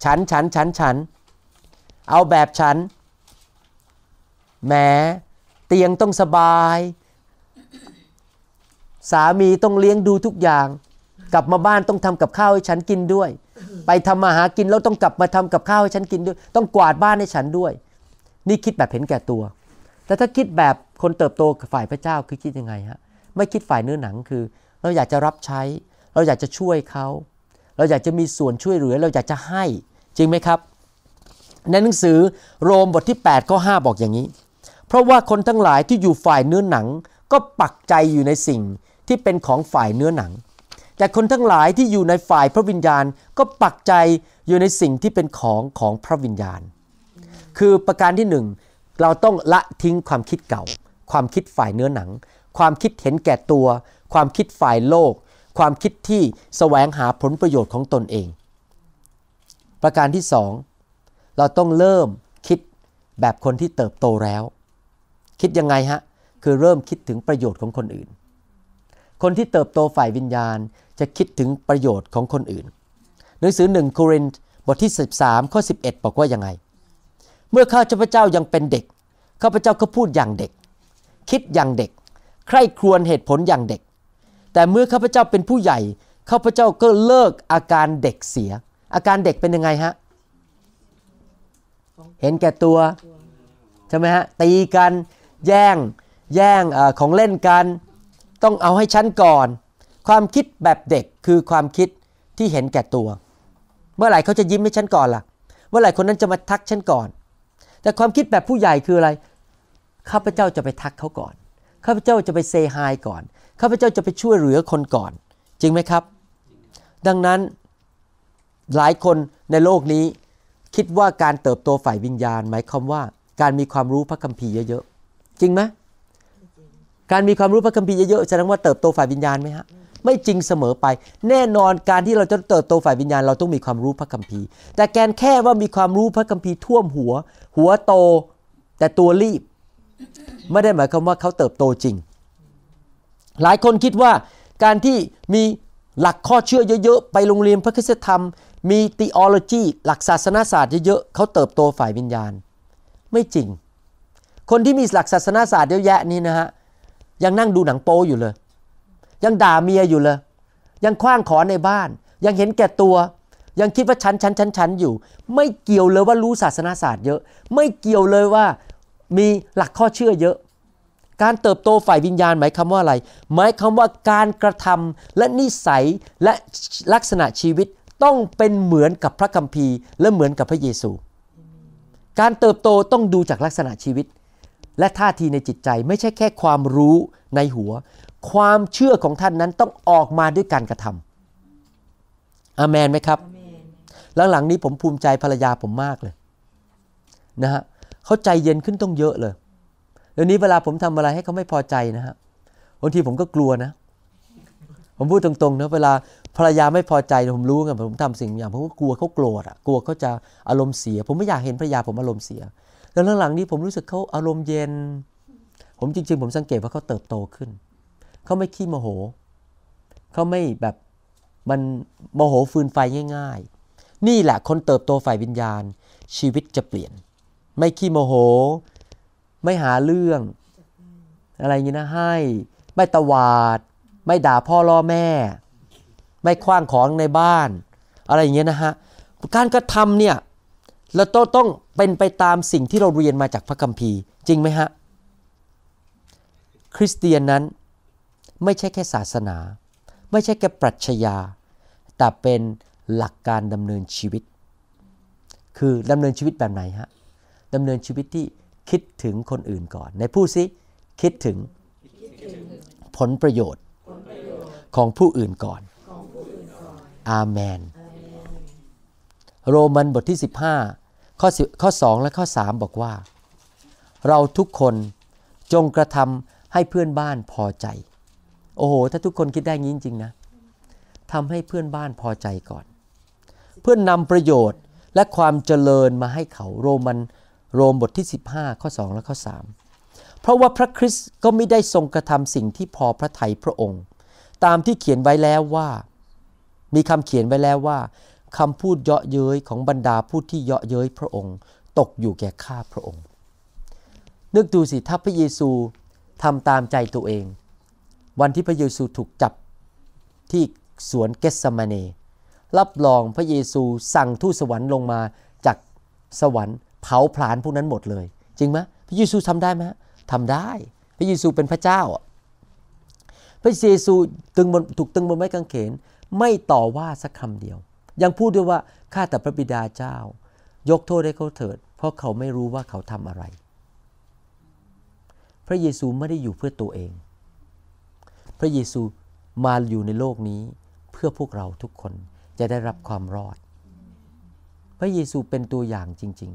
ฉันฉันฉันฉันเอาแบบฉันแหมเตียงต้องสบาย สามีต้องเลี้ยงดูทุกอย่างกลับมาบ้านต้องทำกับข้าวให้ฉันกินด้วย ไปทำมาหากินแล้วต้องกลับมาทำกับข้าวให้ฉันกินด้วย ต้องกวาดบ้านให้ฉันด้วย นี่คิดแบบเห็นแก่ตัว แต่ถ้าคิดแบบคนเติบโตฝ่ายพระเจ้าคือคิดยังไงฮะ ไม่คิดฝ่ายเนื้อหนังคือเราอยากจะรับใช้ เราอยากจะช่วยเขา เราอยากจะมีส่วนช่วยเหลือ เราอยากจะให้ จริงไหมครับ ในหนังสือโรมบทที่8ข้อห้าบอกอย่างนี้ เพราะว่าคนทั้งหลายที่อยู่ฝ่ายเนื้อหนังก็ปักใจอยู่ในสิ่งที่เป็นของฝ่ายเนื้อหนังแต่คนทั้งหลายที่อยู่ในฝ่ายพระวิญญาณก็ปักใจอยู่ในสิ่งที่เป็นของของพระวิญญาณ คือประการที่หนึ่งเราต้องละทิ้งความคิดเก่า ความคิดฝ่ายเนื้อหนัง ความคิดเห็นแก่ตัว ความคิดฝ่ายโลก ความคิดที่แสวงหาผลประโยชน์ของตนเอง ประการที่สองเราต้องเริ่มคิดแบบคนที่เติบโตแล้ว คิดยังไงฮะคือเริ่มคิดถึงประโยชน์ของคนอื่น คนที่เติบโตฝ่ายวิญญาณจะคิดถึงประโยชน์ของคนอื่นหนังสือหนึ่งโครินธ์บทที่ 13ข้อ11บอกว่ายังไง เมื่อข้าพเจ้ายังเป็นเด็กข้าพเจ้าก็พูดอย่างเด็ก คิดอย่างเด็ก ใคร่ครวญเหตุผลอย่างเด็ก แต่เมื่อข้าพเจ้าเป็นผู้ใหญ่ข้าพเจ้าก็เลิกอาการเด็กเสีย อาการเด็กเป็นยังไงฮะ เห็นแก่ตัวใช่ไหมฮะ ตีกัน แย่งแย่งของเล่นกันต้องเอาให้ฉันก่อนความคิดแบบเด็กคือความคิดที่เห็นแก่ตัว เมื่อไหร่เขาจะยิ้มให้ฉันก่อนล่ะ เมื่อไหร่คนนั้นจะมาทักฉันก่อน แต่ความคิดแบบผู้ใหญ่คืออะไร ข้าพเจ้าจะไปทักเขาก่อน ข้าพเจ้าจะไปเซฮายก่อน ข้าพเจ้าจะไปช่วยเหลือคนก่อน จริงไหมครับ ดังนั้นหลายคนในโลกนี้ คิดว่าการเติบโตฝ่ายวิญญาณ หมายความว่า การมีความรู้พระคัมภีร์เยอะๆ จริงไหมการมีความรู้พระคัมภีร์เยอะๆแสดงว่าเติบโตฝ่ายวิญญาณไหมฮะไม่จริงเสมอไป แน่นอนการที่เราจะเติบโตฝ่ายวิญญาณเราต้องมีความรู้พระคัมภีร์แต่แกนแค่ว่ามีความรู้พระคัมภีร์ท่วมหัว หัวโต แต่ตัวรีบไม่ได้หมายความว่าเขาเติบโตจริง หลายคนคิดว่าการที่มีหลักข้อเชื่อเยอะๆไปโรงเรียนพระคุณธรรม มีตีออโลจีหลักศาสนาศาสตร์เยอะๆเขาเติบโตฝ่ายวิญญาณ ไม่จริง คนที่มีหลักศาสนาศาสตร์เยอะแยะนี่นะฮะยังนั่งดูหนังโป๊อยู่เลยยังด่าเมียอยู่เลยยังคว้างขอในบ้าน ยังเห็นแก่ตัวยังคิดว่าชั้นชั้นชั้นชั้นอยู่ ไม่เกี่ยวเลยว่ารู้ศาสนาศาสตร์เยอะ ไม่เกี่ยวเลยว่ามีหลักข้อเชื่อเยอะ การเติบโตฝ่ายวิญญาณ หมายคำว่าอะไร หมายคำว่าการกระทำและนิสัยและลักษณะชีวิตต้องเป็นเหมือนกับพระคัมภีร์ และเหมือนกับพระเยซู การเติบโตต้องดูจากลักษณะชีวิต และท่าทีในจิตใจไม่ใช่แค่ความรู้ในหัวความเชื่อของท่านนั้นต้องออกมาด้วยการกระทำอามนไหมครับ หลังหลังนี้ผมภูมิใจภรรยาผมมากเลย นะฮะเขาใจเย็นขึ้นต้องเยอะเลยเดี๋ยวนี้เวลาผมทำอะไรให้เขาไม่พอใจนะฮะ บางทีผมก็กลัวนะ ผมพูด ตรง ๆ นะเวลาภรรยาไม่พอใจผมรู้ไงผมทำสิ่งอย่างผมก็กลัวเขาโกรธอ่ะกลัวเขาจะอารมณ์เสีย ผมไม่อยากเห็นภรรยาผมอารมณ์เสีย แล้วหลังๆนี้ผมรู้สึกเขาอารมณ์เย็น ผมจริง ๆ ผมสังเกตว่าเขาเติบโตขึ้นเขาไม่ขี้โมโห เขาไม่แบบมันโมโหฟืนไฟง่าย ๆ นี่แหละคนเติบโตฝ่ายวิญญาณชีวิตจะเปลี่ยน ไม่ขี้โมโห ไม่หาเรื่องอะไรอย่างนี้นะ ให้ไม่ตวาด ไม่ด่าพ่อล่อแม่ ไม่คว้างของในบ้านอะไรอย่างเงี้ยนะฮะการกระทำเนี่ย เราต้องต้องเป็นไปตามสิ่งที่เราเรียนมาจากพระคัมภีร์ จริงไหมฮะ คริสเตียนนั้นไม่ใช่แค่ศาสนา ไม่ใช่แค่ปรัชญาแต่เป็นหลักการดำเนินชีวิต คือดำเนินชีวิตแบบไหนฮะดำเนินชีวิตที่คิดถึงคนอื่นก่อน ในผู้ซิคิดถึง ผลประโยชน์ของผู้อื่นก่อนอาเมน โรมันบทที่ 15ข้อข้อ 2 และข้อ 3 บอกว่า เราทุกคนจงกระทำให้เพื่อนบ้านพอใจโอ้โห ถ้าทุกคนคิดได้งี้จริงๆนะ ทำให้เพื่อนบ้านพอใจก่อน เพื่อนนำประโยชน์และความเจริญมาให้เขา โรมัน โรมบทที่ 15ข้อ2และข้อ3เพราะว่าพระคริสต์ก็ไม่ได้ทรงกระทำสิ่งที่พอพระทัยพระองค์ ตามที่เขียนไว้แล้วว่า มีคำเขียนไว้แล้วว่าคำพูดเยาะเย้ยของบรรดาผู้ที่เยาะเย้ยพระองค์ ตกอยู่แก่ข้าพระองค์ นึกดูสิถ้าพระเยซูทำตามใจตัวเองวันที่พระเยซูถูกจับที่สวนเกสซามานีรับรองพระเยซูสั่งทูตสวรรค์ลงมาจากสวรรค์เผาผลาญพวกนั้นหมดเลย จริงไหมพระเยซูทำได้ไหมทำได้ พระเยซูเป็นพระเจ้า พระเยซูตึงบนถูกตึงบนไม้กางเขนไม่ต่อว่าสักคำเดียว ยังพูดด้วยว่า ข้าแต่พระบิดาเจ้า ยกโทษให้เขาเถิด เพราะเขาไม่รู้ว่าเขาทำอะไร พระเยซูไม่ได้อยู่เพื่อตัวเองพระเยซูมาอยู่ในโลกนี้ เพื่อพวกเราทุกคนจะได้รับความรอด พระเยซูเป็นตัวอย่างจริง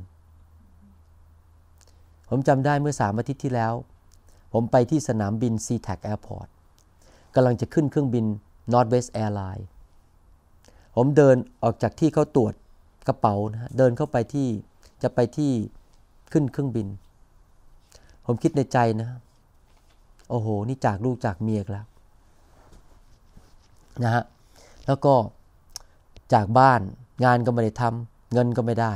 ๆ ผมจำได้เมื่อสามอาทิตย์ที่แล้ว ผมไปที่สนามบิน SeaTac Airport กำลังจะขึ้นเครื่องบิน Northwest Airlines ผมเดินออกจากที่เขาตรวจกระเป๋านะเดินเข้าไปที่จะไปที่ขึ้นเครื่องบิน ผมคิดในใจนะ โอ้โห นี่จากลูกจากเมียแล้วนะฮะแล้วก็จากบ้านงานก็ไม่ได้ทำเงินก็ไม่ได้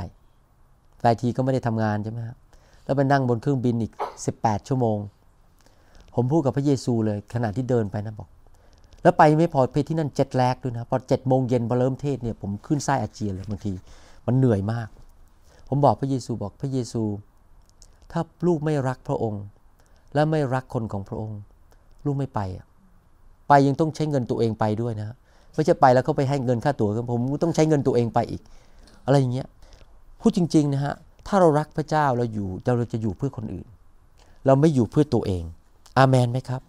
บางทีก็ไม่ได้ทำงานใช่ไหมครับแล้วไปนั่งบนเครื่องบินอีก 18 ชั่วโมง ผมพูดกับพระเยซูเลยขณะที่เดินไปนะบอก แล้วไปไม่พอเพที่นั่นเจ็ดแลกด้วยนะพอเจ็ดโมงเย็นพอเริ่มเทศเนี่ยผมขึ้นไส้อาเจียนเลยบางทีมันเหนื่อยมาก ผมบอกพระเยซูบอกพระเยซู ถ้าลูกไม่รักพระองค์ และไม่รักคนของพระองค์ลูกไม่ไปอ่ะไปยังต้องใช้เงินตัวเองไปด้วยนะไม่ใช่ไปแล้วเขาไปให้เงินค่าตั๋วผมต้องใช้เงินตัวเองไปอีกอะไรอย่างเงี้ยพูดจริงๆนะฮะ ถ้าเรารักพระเจ้าเราอยู่ เราจะอยู่เพื่อคนอื่น เราไม่อยู่เพื่อตัวเองอาเมนไหมครับ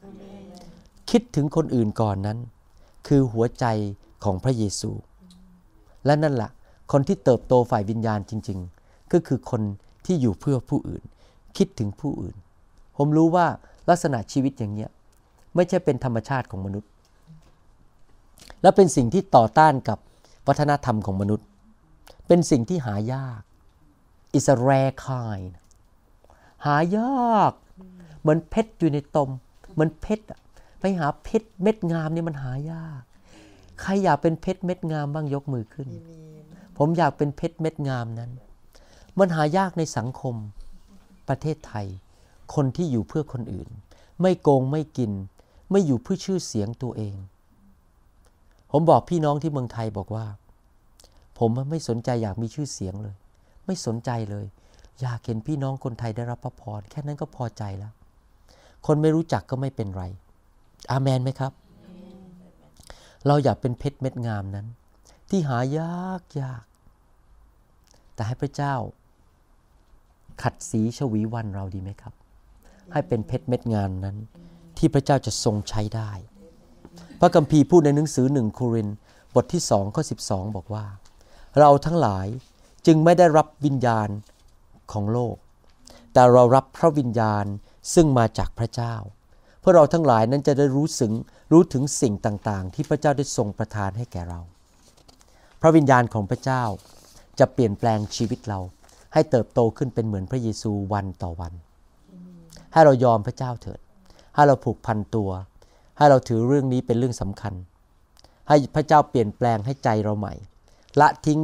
คิดถึงคนอื่นก่อนนั้น คือหัวใจของพระเยซู และนั่นละ่ะคนที่เติบโตฝ่ายวิญญาณจริง ๆ ก็คือคนที่อยู่เพื่อผู้อื่น คิดถึงผู้อื่น ผมรู้ว่าลักษณะชีวิตอย่างเงี้ยไม่ใช่เป็นธรรมชาติของมนุษย์ และเป็นสิ่งที่ต่อต้านกับ วัฒนธรรมของมนุษย์ เป็นสิ่งที่หายาก is a rare kind หายากเหมือนเพชรอยู่ในตมเหมือนเพชรไปหาเพชรเม็ดงามนี่มันหายากใครอยากเป็นเพชรเม็ดงามบ้างยกมือขึ้น ผมอยากเป็นเพชรเม็ดงามนั้น มันหายากในสังคม ประเทศไทย คนที่อยู่เพื่อคนอื่น ไม่โกงไม่กินไม่อยู่เพื่อชื่อเสียงตัวเอง ผมบอกพี่น้องที่เมืองไทยบอกว่า ผมไม่สนใจอยากมีชื่อเสียงเลย ไม่สนใจเลย อยากเห็นพี่น้องคนไทยได้รับพระพร แค่นั้นก็พอใจแล้วคนไม่รู้จักก็ไม่เป็นไร อาเมนไหมครับ เราอยากเป็นเพชรเม็ดงามนั้น ที่หายากยาก แต่ให้พระเจ้า ขัดสีชวีวันเราดีไหมครับ ให้เป็นเพชรเม็ดงามนั้นที่พระเจ้าจะทรงใช้ได้ พระคัมภีร์พูดในหนังสือหนึ่งโครินบทที่สองข้อสิบอกว่า เราทั้งหลายจึงไม่ได้รับวิญญาณของโลก แต่เรารับพระวิญญาณซึ่งมาจากพระเจ้า เพื่อเราทั้งหลายนั้นจะได้รู้สึงรู้ถึงสิ่งต่างๆ ที่พระเจ้าได้ทรงประทานให้แก่เรา พระวิญญาณของพระเจ้าจะเปลี่ยนแปลงชีวิตเราให้เติบโตขึ้นเป็นเหมือนพระเยซูวันต่อวัน ให้เรายอมพระเจ้าเถิดให้เราผูกพันตัว ให้เราถือเรื่องนี้เป็นเรื่องสำคัญ ให้พระเจ้าเปลี่ยนแปลงให้ใจเราใหม่ ละทิ้ง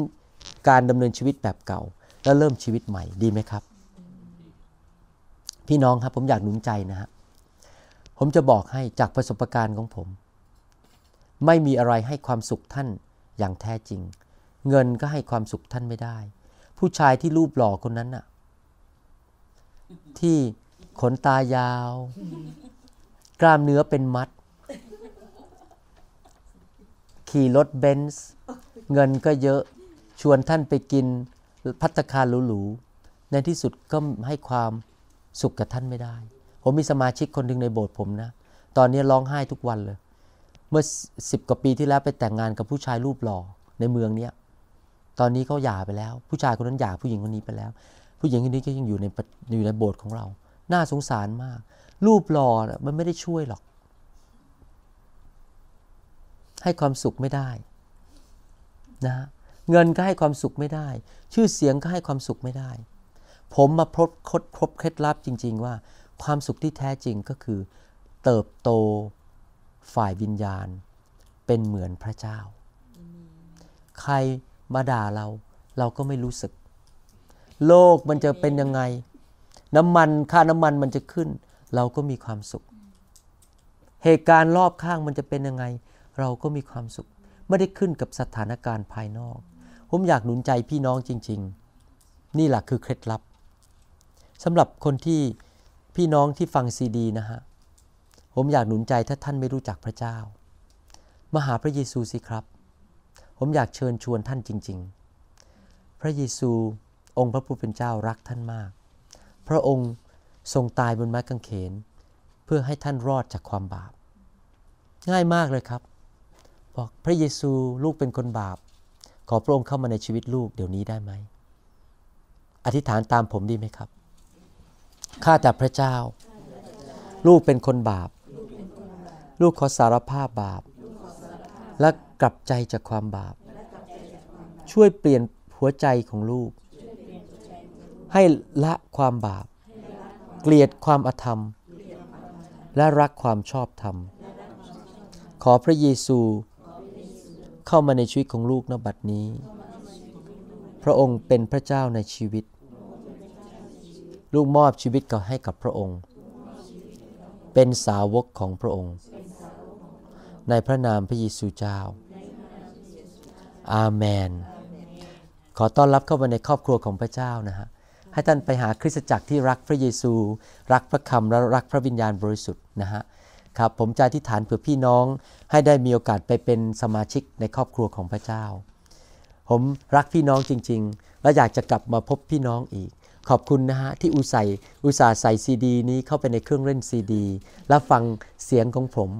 การดำเนินชีวิตแบบเก่า แล้วเริ่มชีวิตใหม่ ดีไหมครับ พี่น้องครับผมอยากหนุนใจนะฮะ ผมจะบอกให้จากประสบการณ์ของผม ไม่มีอะไรให้ความสุขท่านอย่างแท้จริง เงินก็ให้ความสุขท่านไม่ได้ ผู้ชายที่รูปหล่อคนนั้นน่ะ ที่ขนตายาวกล้ามเนื้อเป็นมัด ขี่รถเบนซ์ เงินก็เยอะ ชวนท่านไปกินพัตคารหรูๆ ในที่สุดก็ให้ความสุขกับท่านไม่ได้ ผมมีสมาชิกคนหนึ่งในโบสถ์ผมนะ ตอนนี้ร้องไห้ทุกวันเลย เมื่อสิบกว่าปีที่แล้วไปแต่งงานกับผู้ชายรูปหล่อในเมืองเนี้ยตอนนี้เขาหย่าไปแล้ว ผู้ชายคนนั้นหย่าผู้หญิงคนนี้ไปแล้ว ผู้หญิงคนนี้ก็ยังอยู่ในอยู่ในโบสถ์ของเรา น่าสงสารมากรูปหล่อนะมันไม่ได้ช่วยหรอก ให้ความสุขไม่ได้นะ เงินก็ให้ความสุขไม่ได้ ชื่อเสียง ก็ให้ความสุขไม่ได้ ผมมาพบคดพบเคล็ดลับจริง ๆ ว่า ความสุขที่แท้จริงก็คือ เติบโต ฝ่ายวิญญาณ เป็นเหมือนพระเจ้าใครมาด่าเราเราก็ไม่รู้สึก โลกมันจะเป็นยังไง น้ำมันค่าน้ำมันมันจะขึ้นเราก็มีความสุข เหตุการณ์รอบข้างมันจะเป็นยังไง เราก็มีความสุข ไม่ได้ขึ้นกับสถานการณ์ภายนอก ผมอยากหนุนใจพี่น้องจริง ๆ นี่แหละคือเคล็ดลับสำหรับคนที่พี่น้องที่ฟังซีดีนะฮะ ผมอยากหนุนใจถ้าท่านไม่รู้จักพระเจ้ามาหาพระเยซูสิครับ ผมอยากเชิญชวนท่านจริง ๆ พระเยซูองค์พระผู้เป็นเจ้ารักท่านมาก พระองค์ทรงตายบนไม้กางเขน เพื่อให้ท่านรอดจากความบาปง่ายมากเลยครับ บอกพระเยซูลูกเป็นคนบาป ขอพระองค์เข้ามาในชีวิตลูกเดี๋ยวนี้ได้ไหม อธิษฐานตามผมดีไหมครับ ข้าแต่พระเจ้า ลูกเป็นคนบาป ลูกขอสารภาพบาปและกลับใจจากความบาป ช่วยเปลี่ยนหัวใจของลูก ให้ละความบาปเกลียดความอธรรม และรักความชอบธรรม ขอพระเยซูเข้ามาในชีวิตของลูกนบัดนี้ พระองค์เป็นพระเจ้าในชีวิต ลูกมอบชีวิตก็ให้กับพระองค์ เป็นสาวกของพระองค์ ในพระนามพระเยซูเจ้า อาเมน ขอต้อนรับเข้ามาในครอบครัวของพระเจ้านะฮะให้ท่านไปหาคริสตจักรที่รักพระเยซู รักพระคำและ รักพระวิญญาณบริสุทธิ์นะฮะครับ ผม จะอธิษฐานเผื่อ พี่น้อง ให้ได้มีโอกาสไปเป็นสมาชิกในครอบครัวของพระเจ้า ผมรักพี่น้องจริง ๆ และอยากจะกลับมาพบพี่น้องอีก ขอบคุณนะฮะ ที่ อุตส่าห์อุตส่าห์ใส่ซีดี นี้เข้าไปในเครื่องเล่นซีดี และฟังเสียงของผม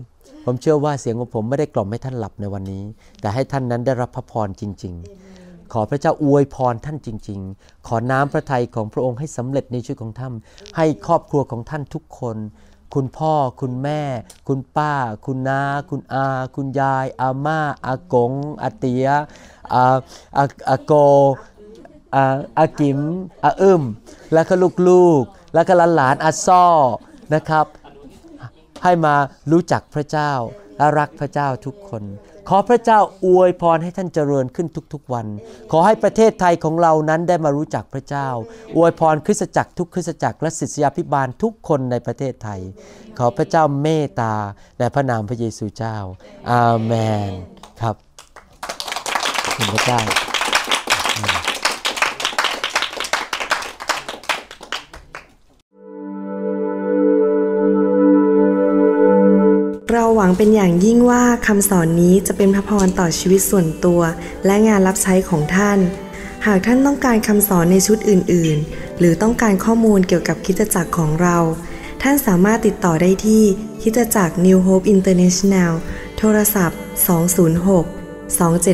ผมเชื่อว่าเสียงของผมไม่ได้กล่อมให้ท่านหลับในวันนี้ แต่ให้ท่านนั้นได้รับพระพรจริง ๆขอพระเจ้าอวยพรท่านจริงๆ ขอน้ำพระทัยของพระองค์ให้สำเร็จในชีวิตของท่านให้ครอบครัวของท่านทุกคน คุณพ่อ คุณแม่ คุณป้า คุณน้าคุณอา คุณยาย อาม่า อากงอาเตียอาอา อาโกอาอากิมอาอึมแล้วก็ลูกๆ แล้วก็หลานอาซ้อ นะครับ ให้มารู้จักพระเจ้าและรักพระเจ้าทุกคนขอพระเจ้าอวยพรให้ท่านเจริญขึ้นทุก ๆวัน ขอให้ประเทศไทยของเรานั้นได้มารู้จักพระเจ้า อวยพรคริสตจักรทุกคริสตจักรและศิษยาภิบาลทุกคนในประเทศไทย ขอพระเจ้าเมตตาในพระนามพระเยซูเจ้าอาเมน ครับขอบพระเจ้าเราหวังเป็นอย่างยิ่งว่าคำสอนนี้จะเป็นพระพรต่อชีวิตส่วนตัวและงานรับใช้ของท่าน หากท่านต้องการคำสอนในชุดอื่นๆ หรือต้องการข้อมูลเกี่ยวกับคิตจักรของเรา ท่านสามารถติดต่อได้ที่คิตจักร New Hope International โทรศัพท์ 206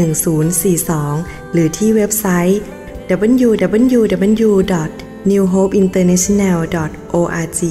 275 1042 หรือที่เว็บไซต์ www.newhopeinternational.org